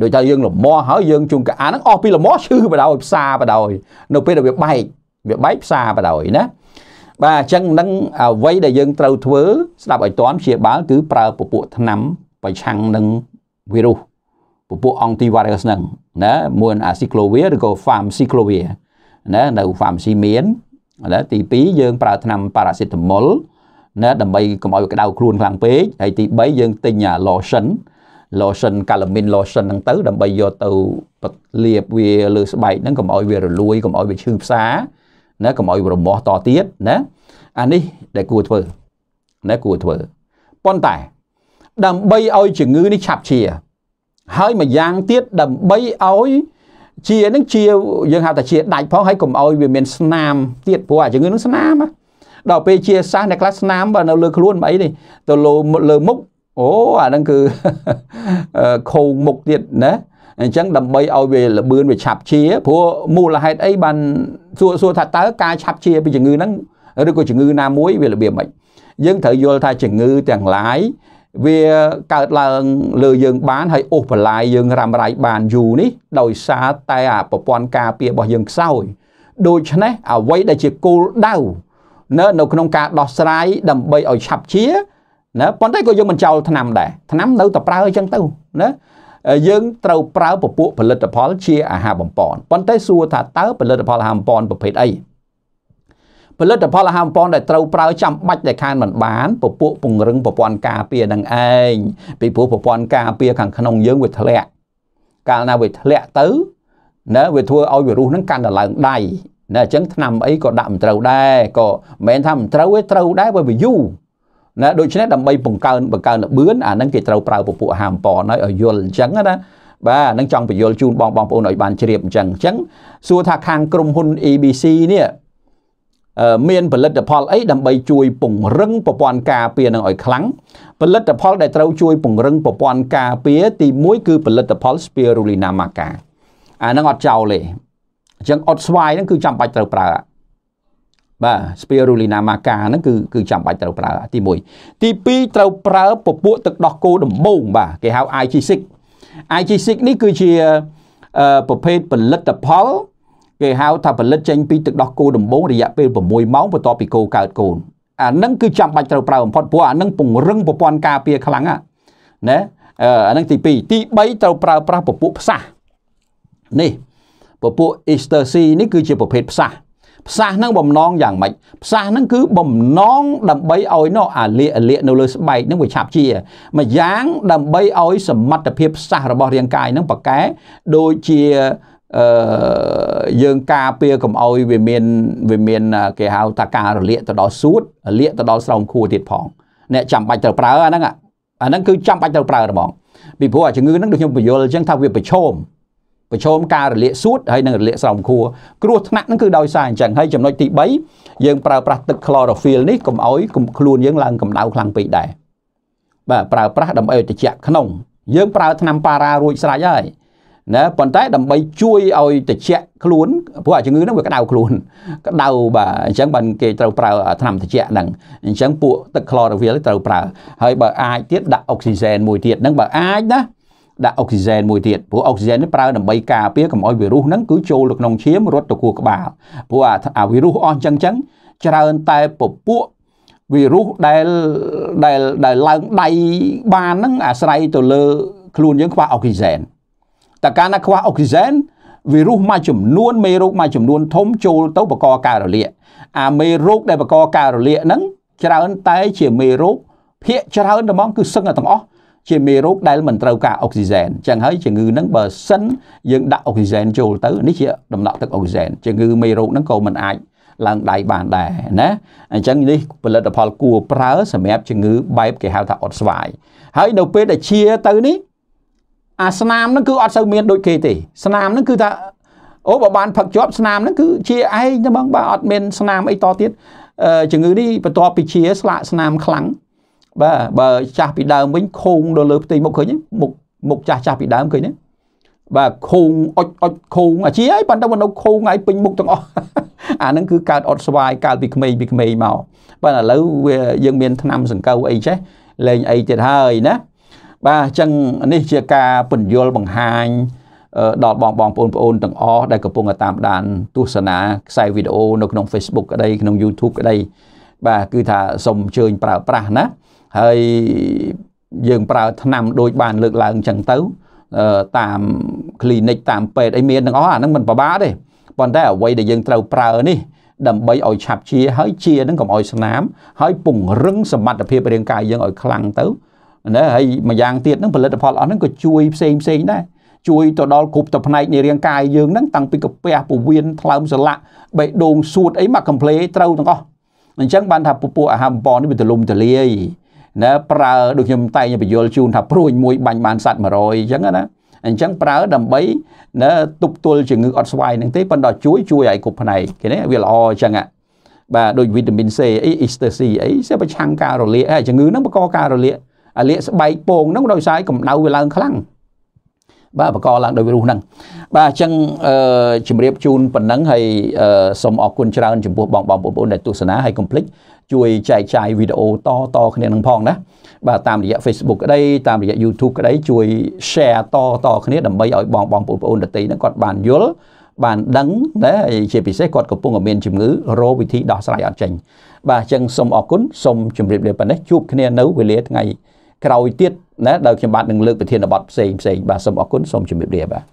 ដូចថាយើងលំមាស់ហើយយើងជុំកាអាហ្នឹងអស់ពីលំមាស់ឈឺបដ ாய் ផ្សាបដ ாய் នៅពេលដែលវាបែកវាបែកផ្សាបដ ாய் ណាបាទអញ្ចឹងនឹងអ្វីដែលយើងត្រូវធ្វើស្ដាប់ឲ្យតន់ព្យាបាលគឺប្រើពពួកថ្នាំប្រឆាំងនឹងវីរុសពពួកអង់ទីវ៉ារីសហ្នឹងណាមួយអាស៊ីក្លូវៀឬក៏ហ្វាមស៊ីក្លូវៀណានៅហ្វាមស៊ីមានណាទី2យើងប្រើថ្នាំប៉ារ៉ាសេតាមុលណាដើម្បីកុំឲ្យវាក្តៅខ្លួនខ្លាំងពេកហើយទី3យើងទិញឡូសិន lotion កាឡាមីន lotion ហ្នឹងទៅដើម្បីយកទៅលាបវាលើស្បែកហ្នឹងកុំឲ្យវារលួយកុំឲ្យវាឈឺផ្សាណាកុំឲ្យរមាស់តទៀតណាអានេះដែលគួរធ្វើណាគួរធ្វើប៉ុន្តែដើម្បីឲ្យជំងឺនេះឆាប់ជាហើយមួយយ៉ាងទៀតដើម្បីឲ្យ ជានឹងជាយើងហៅថាជាដាច់ផងហើយកុំឲ្យវាមានស្នាមទៀតព្រោះអាជំងឺនឹងស្នាមដល់ពេលជាសះអ្នកខ្លះស្នាមបើនៅ លើខ្លួនមិនអីទេទៅលើលើមុខអូអាហ្នឹងគឺខោងមុខទៀតណាអញ្ចឹងដើម្បីឲ្យវាលបឿនវាឆាប់ជាព្រោះមូលហេតុអីបានសួរសួរថាតើការឆាប់ជាពីជំងឺហ្នឹងឬក៏ជំងឺណាមួយវារបៀបម៉េចយើងត្រូវយល់ថាជំងឺទាំងឡាយវាកើតឡើងលើយើង បានហើយអូសបន្លាយយើងរ៉ាំរ៉ៃបានយូរនេះដោយសារតែអាប្រព័ន្ធការពាររបស់យើងខ្សោយ ដូច្នេះអ្វីដែលជាគោលដៅនៅ ក្នុងការដោះស្រាយដើម្បីឲ្យឆាប់ជាណាប៉ុន្តែក៏យើងមិនចោលថ្នាំដែរថ្នាំនៅតែប្រើអញ្ចឹងទៅណាយើងត្រូវប្រើពពួកផលិតផលជាអាហារបំពន់ប៉ុន្តែសួរថាតើផលិតផលអាហារបំពន់ប្រភេទអីផលិតផលអាហារបំពន់ដែលត្រូវប្រើចាំបាច់ដែលខានមិនបានពពួកពង្រឹងប្រព័ន្ធការពារនឹងឯងពីព្រោះប្រព័ន្ធការពារខាងក្នុងយើងវាធ្លាក់កាលណាវាធ្លាក់ទៅណាវាធ្វើឲ្យវីរុសនឹងកាន់តែឡើងដៃណាអញ្ចឹងថ្នាំអីក៏ដាក់មិនត្រូវដែរក៏មិនមែនថាមិនត្រូវទេត្រូវដែរបើវាយូរណាដូច្នេះដើម្បីបង្កើនបង្កើនលបឿនអាហ្នឹងគេត្រូវប្រើពពួកហាមប៉នឲ្យឲ្យយល់អញ្ចឹងណាបាទនឹងចង់បញ្យល់ជូនបងបងប្អូនឲ្យ បានជ្រាបអញ្ចឹងអញ្ចឹងសួរថាខាងក្រុមហ៊ុន ABC នេះមានផលិតផលអីដើម្បីជួយពង្រឹងប្រព័ន្ធការពារនឹងឲ្យខ្លាំងផលិតផល ដែលត្រូវជួយ ពង្រឹងប្រព័ន្ធការពារទី1គឺផលិតផល Spirulina maca អានឹងអត់ចោលទេអញ្ចឹងអត់ស្វាយនឹងគឺចាំបាច់ត្រូវប្រើបាទ spirulina maca ហ្នឹងគឺគឺចាំបាច់ត្រូវប្រើទី1ទី2ត្រូវប្រើពពួកទឹកដោះគោដំបូងបាទគេហៅ IG6 IG6 នេះគឺជា ប្រភេទផលិតផលគេហៅថាផលិតចេញពីទឹកដោះគោដំបូងរយៈពេល6ម៉ោងបន្ទាប់ពីគោកើតកូនអានឹងគឺចាំបាច់ត្រូវប្រើបំផុតព្រោះអានឹងពង្រឹងប្រព័ន្ធការពារខ្លាំងណាអានឹងទី2ទី3ត្រូវប្រើប្រាស់ពពួកផ្សះនេះពពួក Easter C នេះគឺជាប្រភេទផ្សះផ្សះហ្នឹងបំណងយ៉ាងម៉េចផ្សះហ្នឹងគឺបំណងដើម្បីឲ្យនោះអាលៀកអាលៀកនៅលើស្បែកហ្នឹងវាឆាប់ជាម្យ៉ាងដើម្បីឲ្យ សមត្ថភាពផ្សះរបស់រាងកាយហ្នឹងប្រកែដូចជាអឺយើងការពារកំឲ្យវាមានវាមានគេហៅថាការរលាកទៅដល់សួតរលាកទៅដល់ស្រោមខួរទៀតផងអ្នកចាំបាច់ត្រូវប្រើអាហ្នឹងអាហ្នឹងគឺចាំបាច់ត្រូវប្រើហ្មងពីព្រោះអាជំងឺហ្នឹងដូចខ្ញុំបញ្យល់អញ្ចឹងថាវាប្រឈមប្រឈមការរលាកសួតហើយនិងរលាកស្រោមខួរគ្រោះថ្នាក់ហ្នឹងគឺដោយសារអញ្ចឹងហើយចំណុចទី3យើងប្រើប្រាស់ទឹក chlorophyll នេះកុំឲ្យកុំខ្លួនយើងឡើងកម្ដៅខ្លាំងពេកដែរបាទប្រើប្រាស់ដើម្បីឲ្យត្រជាក់ក្នុង យើងប្រើថ្នាំប៉ារ៉ារួចស្រេចហើយណាប៉ុន្តែដើម្បីជួយឲ្យត្រជាក់ខ្លួនព្រោះអាជំងឺហ្នឹងវាក្តៅខ្លួនក្តៅបាទអញ្ចឹងបានគេត្រូវប្រើថ្នាំត្រជាក់ហ្នឹងអញ្ចឹងពួកទឹក chlorophyll ត្រូវប្រើហើយបើអាចទៀតដាក់អុកស៊ីសែនមួយទៀតហ្នឹងបើអាចណាដាក់អុកស៊ីសែនមួយទៀតព្រោះអុកស៊ីសែននេះប្រើដើម្បីការពារកុំឲ្យវីរុសហ្នឹងគឺចូលទៅក្នុងឈាមរត់ទៅខួរក្បាលព្រោះអាវីរុសអស់អញ្ចឹងអញ្ចឹងច្រើនតែពពួកវីរុសដែលដែលដែលឡើងដៃបានហ្នឹងអាស្រ័យទៅលើ ខ្លួនយើងខ្វះអុកស៊ីសែនតែកាលណាខ្វះអុកស៊ីសែនវីរុសមួយចំនួន មេរោគមួយចំនួន ធំចូល ទៅបង្កការរលាក អាមេរោគដែលបង្កការរលាកហ្នឹងច្រើនតែ ជាមេរោគភាកច្រើនតែហ្មងគឺសឹងតែទាំងអស់ជាមេរោគដែលមិនត្រូវការអុកស៊ីហ្សែនចឹងហើយជំងឺហ្នឹងបើសិន យើងដាក់អុកស៊ីហ្សែនចូលទៅនេះជាដំណក់ទឹកអុកស៊ីហ្សែនជំងឺមេរោគហ្នឹងក៏មិនអាចឡើងដៃបានដែរណាអញ្ចឹងនេះផលិតផលគួរប្រើសម្រាប់ជំងឺបែបគេហៅថាអត់ស្វាយហើយនៅពេលដែលជាទៅនេះអាស្នាមហ្នឹងគឺអត់សូវមានដូចគេទេស្នាមហ្នឹងគឺថាអូបើបានផឹកជាប់ស្នាមហ្នឹងគឺជាឯងទេបងបើអត់មានស្នាមអីតទៀតជំងឺនេះបន្ទាប់ពីជាស្លាកស្នាមខ្លាំងបាទបើចាស់ពីដើមវិញខូងដល់លើផ្ទៃមុខឃើញមុខមុខចាស់ចាស់ពីដើមឃើញទេបាទខូងអុចអុចខូងអាជីហើយប៉ុន្តែមនុស្សខូងឯងពេញមុខទាំងអស់អាហ្នឹងគឺកើតអត់ស្វាយកើតពីក្មេងពីក្មេងមកប៉ុន្តែឥឡូវវាយើងមានឆ្នាំសង្កូវអីចេះលេងអីទៀតហើយណាបាទអញ្ចឹងនេះជាការពន្យល់បង្ហាញដល់បងបងប្អូនប្អូនទាំងអស់ដែលកំពុងតាមដានទស្សនាខ្សែវីដេអូនៅក្នុង Facebook ក្តីក្នុង YouTube ក្តីបាទគឺថាសូមអញ្ជើញប្រើប្រាស់ណា ហើយយើងប្រើឆ្នាំដូចបានលើកឡើងអញ្ចឹងទៅតាម clinic តាមពេទ្យអីមានទាំងអស់អាហ្នឹងមិនពិបាកទេប៉ុន្តែអ្វីដែលយើងត្រូវប្រើនេះដើម្បីឲ្យឆាប់ជា ហើយជានឹងកុំឲ្យ ស្នាមហើយពង្រឹងសមត្ថភាពរាងកាយយើងឲ្យខ្លាំងទៅណាហើយម្យ៉ាងទៀតនឹងផលិតផលអស់ហ្នឹងក៏ជួយផ្សេងផ្សេងដែរជួយទៅដល់គ្រប់តផ្នែកនៃរាងកាយយើងហ្នឹងតាំងពីកាពះពោះវៀនថ្លើមសន្លាក់បេះដូងសួតអីមកកំ pl េត្រូវទាំងអស់អញ្ចឹងបានថាពពួកអាហាបំពងនេះវាទលំទលាយណាប្រើដូចខ្ញុំតែងបញ្យលជូនថាព្រួយមួយបាញ់បានសัตว์100អញ្ចឹងណាអញ្ចឹងប្រើដើម្បីណាទប់ទល់ជំងឺអត់ស្វាយនឹងទេប៉ុន្តែជួយជួយឲ្យគ្រប់ផ្នែកគេណាវាល្អអញ្ចឹងបាទដូចវីតាមីន C អី Easter C អីសេប្រឆាំងការរលាកហើយជំងឺហ្នឹងបង្កការរលាកអាលាកស្បែកពងហ្នឹងដោយសារកម្ដៅវាឡើងខ្លាំងបាទបកកឡើងដោយវីរុសហ្នឹងបាទអញ្ចឹងជម្រាបជូនប៉ុណ្ណឹងហើយសូមអរគុណច្រើនចំពោះបងបងប្អូនដែលទស្សនាហើយកុំភ្លេចជួយចែកចាយវីដេអូតតគ្នានឹងផងណាបាទតាមរយៈ Facebook ក្តីតាមរយៈ YouTube ក្តីជួយ share តតគ្នាដើម្បីឲ្យបងបងប្អូនដទៃហ្នឹងគាត់បានយល់បានដឹងណាជាពិសេសគាត់កំពុងមានជំងឺរោគវិធីដោះស្រាយអត់ចេញ បាទអញ្ចឹងសូមអរគុណសូមជម្រាបលាប៉ុណ្ណេះជួបគ្នានៅវេលាថ្ងៃ ក្រោយទៀតណាដោយខ្ញុំបាទនឹងលើកប្រធានបទផ្សេងផ្សេងបាទសូមអរគុណសូមជម្រាបលាបាទ